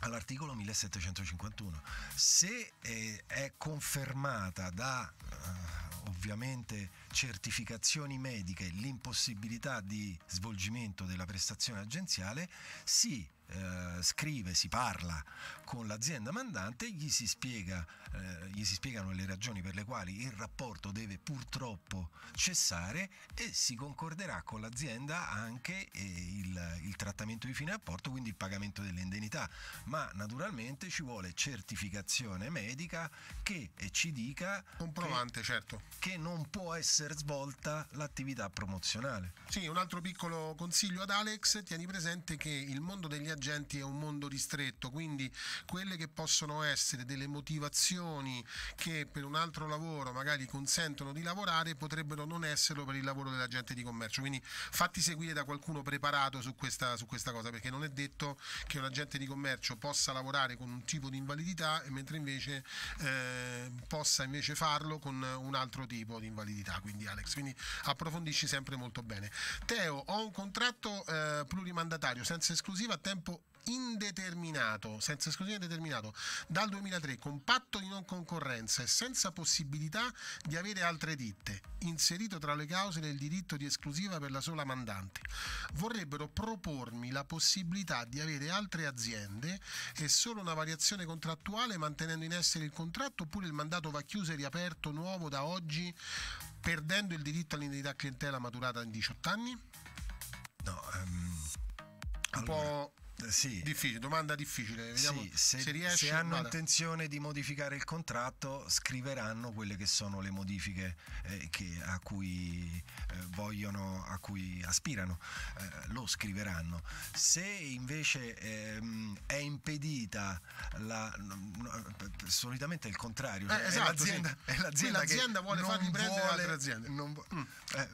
all'articolo 1751. Se eh, è confermata da eh, ovviamente certificazioni mediche l'impossibilità di svolgimento della prestazione agenziale, si eh, scrive, si parla con l'azienda mandante, gli si, eh, gli si spiegano le ragioni per le quali il rapporto deve purtroppo cessare e si concorderà con l'azienda anche eh, il, il trattamento di fine rapporto, quindi il pagamento delle indennità, ma naturalmente ci vuole certificazione medica che eh, ci dica... che, certo. Che non può essere svolta l'attività promozionale. Sì, un altro piccolo consiglio ad Alex, tieni presente che il mondo degli agenti agenti è un mondo ristretto, quindi quelle che possono essere delle motivazioni che per un altro lavoro magari consentono di lavorare potrebbero non esserlo per il lavoro dell'agente di commercio. Quindi fatti seguire da qualcuno preparato su questa, su questa cosa, perché non è detto che un agente di commercio possa lavorare con un tipo di invalidità, mentre invece eh, possa invece farlo con un altro tipo di invalidità. Quindi Alex, quindi approfondisci sempre molto bene. Teo, ho un contratto eh, plurimandatario senza esclusiva a tempo indeterminato, senza esclusione determinato, dal 2003 con patto di non concorrenza e senza possibilità di avere altre ditte, inserito tra le cause del diritto di esclusiva per la sola mandante. Vorrebbero propormi la possibilità di avere altre aziende e solo una variazione contrattuale mantenendo in essere il contratto oppure il mandato va chiuso e riaperto nuovo da oggi perdendo il diritto all'indennità clientela maturata in 18 anni? No, um, ehm, allora. un po' sì. difficile, domanda difficile. sì, se, se, riesce, se hanno guarda. intenzione di modificare il contratto, scriveranno quelle che sono le modifiche eh, che, a cui eh, vogliono, a cui aspirano, eh, lo scriveranno. Se invece ehm, è impedita la, no, solitamente è il contrario, eh, cioè esatto, è l'azienda, sì. è l'azienda, l'azienda vuole far prendere altre aziende. Non, mm. Eh,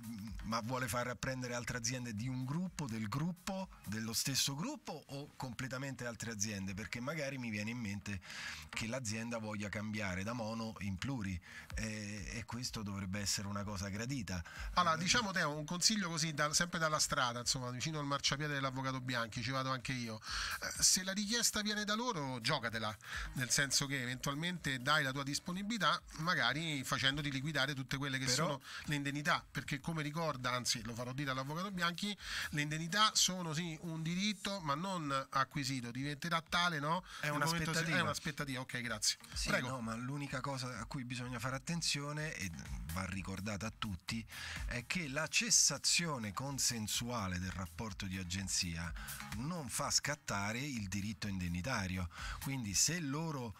ma vuole far prendere altre aziende di un gruppo, del gruppo, dello stesso gruppo o completamente altre aziende, perché magari mi viene in mente che l'azienda voglia cambiare da mono in pluri eh, e questo dovrebbe essere una cosa gradita. Allora, diciamo Teo, un consiglio così da, sempre dalla strada, insomma, vicino al marciapiede dell'avvocato Bianchi, ci vado anche io. Eh, se la richiesta viene da loro, giocatela, nel senso che eventualmente dai la tua disponibilità, magari facendoti liquidare tutte quelle che Però... sono le indennità, perché come ricorda, anzi lo farò dire all'avvocato Bianchi, le indennità sono sì un diritto, ma non non acquisito diventerà tale, no? È un'aspettativa. È un'aspettativa, ok, grazie. Sì, Prego. No, ma l'unica cosa a cui bisogna fare attenzione, e va ricordata a tutti, è che la cessazione consensuale del rapporto di agenzia non fa scattare il diritto indennitario. Quindi se loro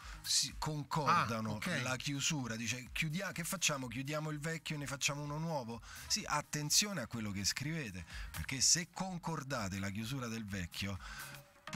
concordano ah, okay. la chiusura, dice chiudia, che facciamo? Chiudiamo il vecchio e ne facciamo uno nuovo? Sì, attenzione a quello che scrivete, perché se concordate la chiusura del vecchio,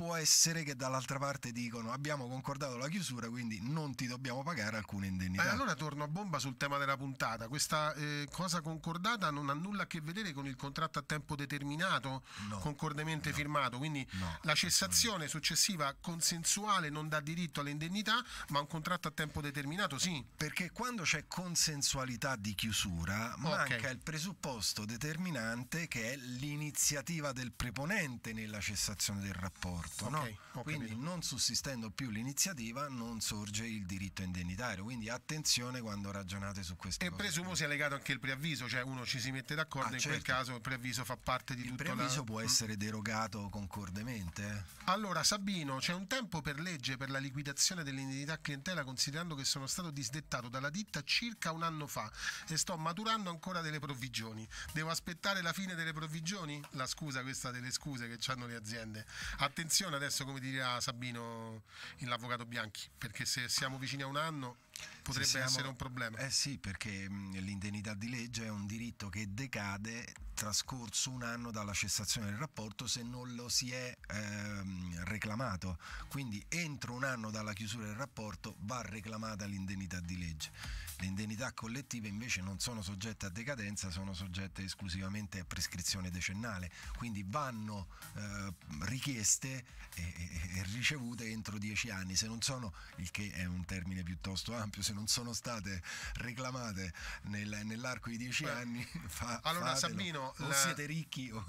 può essere che dall'altra parte dicono abbiamo concordato la chiusura, quindi non ti dobbiamo pagare alcune indennità. Eh, allora torno a bomba sul tema della puntata. Questa eh, cosa concordata non ha nulla a che vedere con il contratto a tempo determinato no, concordemente no, firmato, quindi no, la cessazione successiva consensuale non dà diritto all'indennità, ma un contratto a tempo determinato sì. Perché quando c'è consensualità di chiusura manca okay. il presupposto determinante che è l'iniziativa del preponente nella cessazione del rapporto fatto. Okay, no? Quindi capito. non sussistendo più l'iniziativa non sorge il diritto indennitario, quindi attenzione quando ragionate su questo. E presumo sia legato anche il preavviso, cioè uno ci si mette d'accordo, ah, in certo. quel caso il preavviso fa parte di il tutto. Il preavviso la... può mm. essere derogato concordemente? Allora Sabino, c'è un tempo per legge per la liquidazione dell'indennità clientela considerando che sono stato disdettato dalla ditta circa un anno fa e sto maturando ancora delle provvigioni. Devo aspettare la fine delle provvigioni? La scusa questa delle scuse che hanno le aziende. Attenzione situazione adesso, come dirà Sabino, l'avvocato Bianchi, perché se siamo vicini a un anno potrebbe siamo, essere un problema. Eh sì, perché mm, l'indennità di legge è un diritto che decade trascorso un anno dalla cessazione del rapporto se non lo si è ehm, reclamato. Quindi entro un anno dalla chiusura del rapporto va reclamata l'indennità di legge. Le indennità collettive invece non sono soggette a decadenza, sono soggette esclusivamente a prescrizione decennale, quindi vanno eh, richieste e, e, e, ricevute entro dieci anni. Se non sono, il che è un termine piuttosto ampio, se non sono state reclamate nel, nell'arco di dieci Beh, anni, *laughs* fa, allora fatelo. Sabino, o la... siete ricchi o...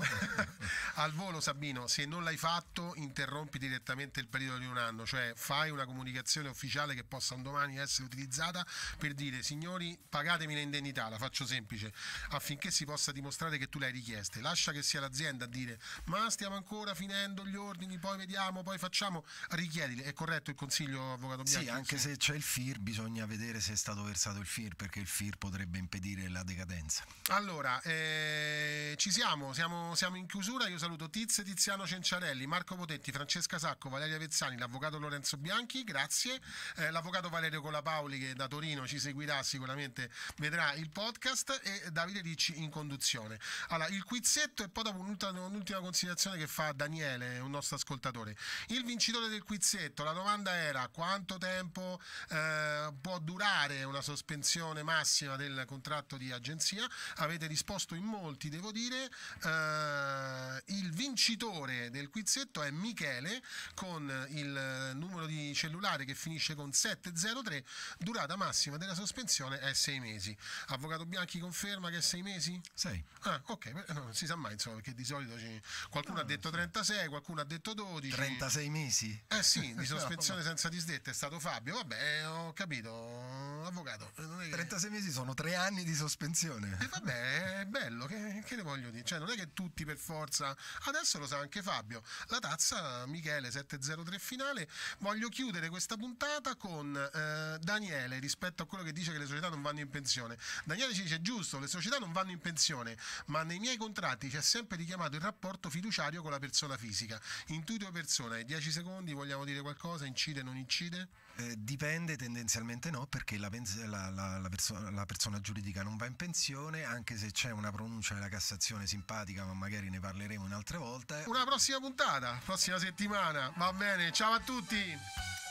*laughs* al volo Sabino, se non l'hai fatto interrompi direttamente il periodo di un anno, cioè fai una comunicazione ufficiale che possa un domani essere utilizzata per dire signori pagatemi le indennità, la faccio semplice, affinché si possa dimostrare che tu le hai richieste. Lascia che sia l'azienda a dire ma stiamo ancora finendo gli ordini, poi vediamo, poi facciamo, richiedile. È corretto il consiglio, avvocato Bianchi? Sì, anche se c'è il FIR bisogna vedere se è stato versato il FIR perché il FIR potrebbe impedire la decadenza. Allora, eh, ci siamo, siamo, siamo in chiusura, io saluto Tizio Tiziano Cenciarelli, Marco Potetti, Francesca Sacco, Valeria Vezzani, l'avvocato Lorenzo Bianchi, grazie, eh, l'avvocato Valerio Colapaoli che da Torino ci seguirà seguirà sicuramente vedrà il podcast e Davide Ricci in conduzione. Allora, il quizzetto e poi dopo un'ultima, considerazione che fa Daniele, un nostro ascoltatore. Il vincitore del quizzetto, la domanda era quanto tempo eh, può durare una sospensione massima del contratto di agenzia? Avete risposto in molti, devo dire. Eh, il vincitore del quizzetto è Michele con il numero di cellulare che finisce con 703, durata massima della sospensione sospensione è sei mesi. Avvocato Bianchi conferma che è sei mesi? Sei. Ah, ok, non si sa mai, insomma, perché di solito ci... qualcuno no, ha detto 36, qualcuno ha detto 12. 36 mesi? Eh sì, di *laughs* sospensione senza disdetta è stato Fabio. Vabbè, ho capito, avvocato. Eh, che... 36 mesi sono tre anni di sospensione. E eh, vabbè, è bello, che, che, ne voglio dire? Cioè, non è che tutti per forza... Adesso lo sa anche Fabio. La tazza Michele 703 finale. Voglio chiudere questa puntata con eh, Daniele rispetto a quello che dice dice che le società non vanno in pensione. Daniele ci dice giusto, le società non vanno in pensione, ma nei miei contratti c'è sempre richiamato il rapporto fiduciario con la persona fisica. Intuito persona, in 10 secondi vogliamo dire qualcosa? Incide, non incide? Eh, dipende, tendenzialmente no, perché la, la, la, la, persona, la persona giuridica non va in pensione, anche se c'è una pronuncia della Cassazione simpatica, ma magari ne parleremo un'altra volta. Una prossima puntata, prossima settimana, va bene, ciao a tutti!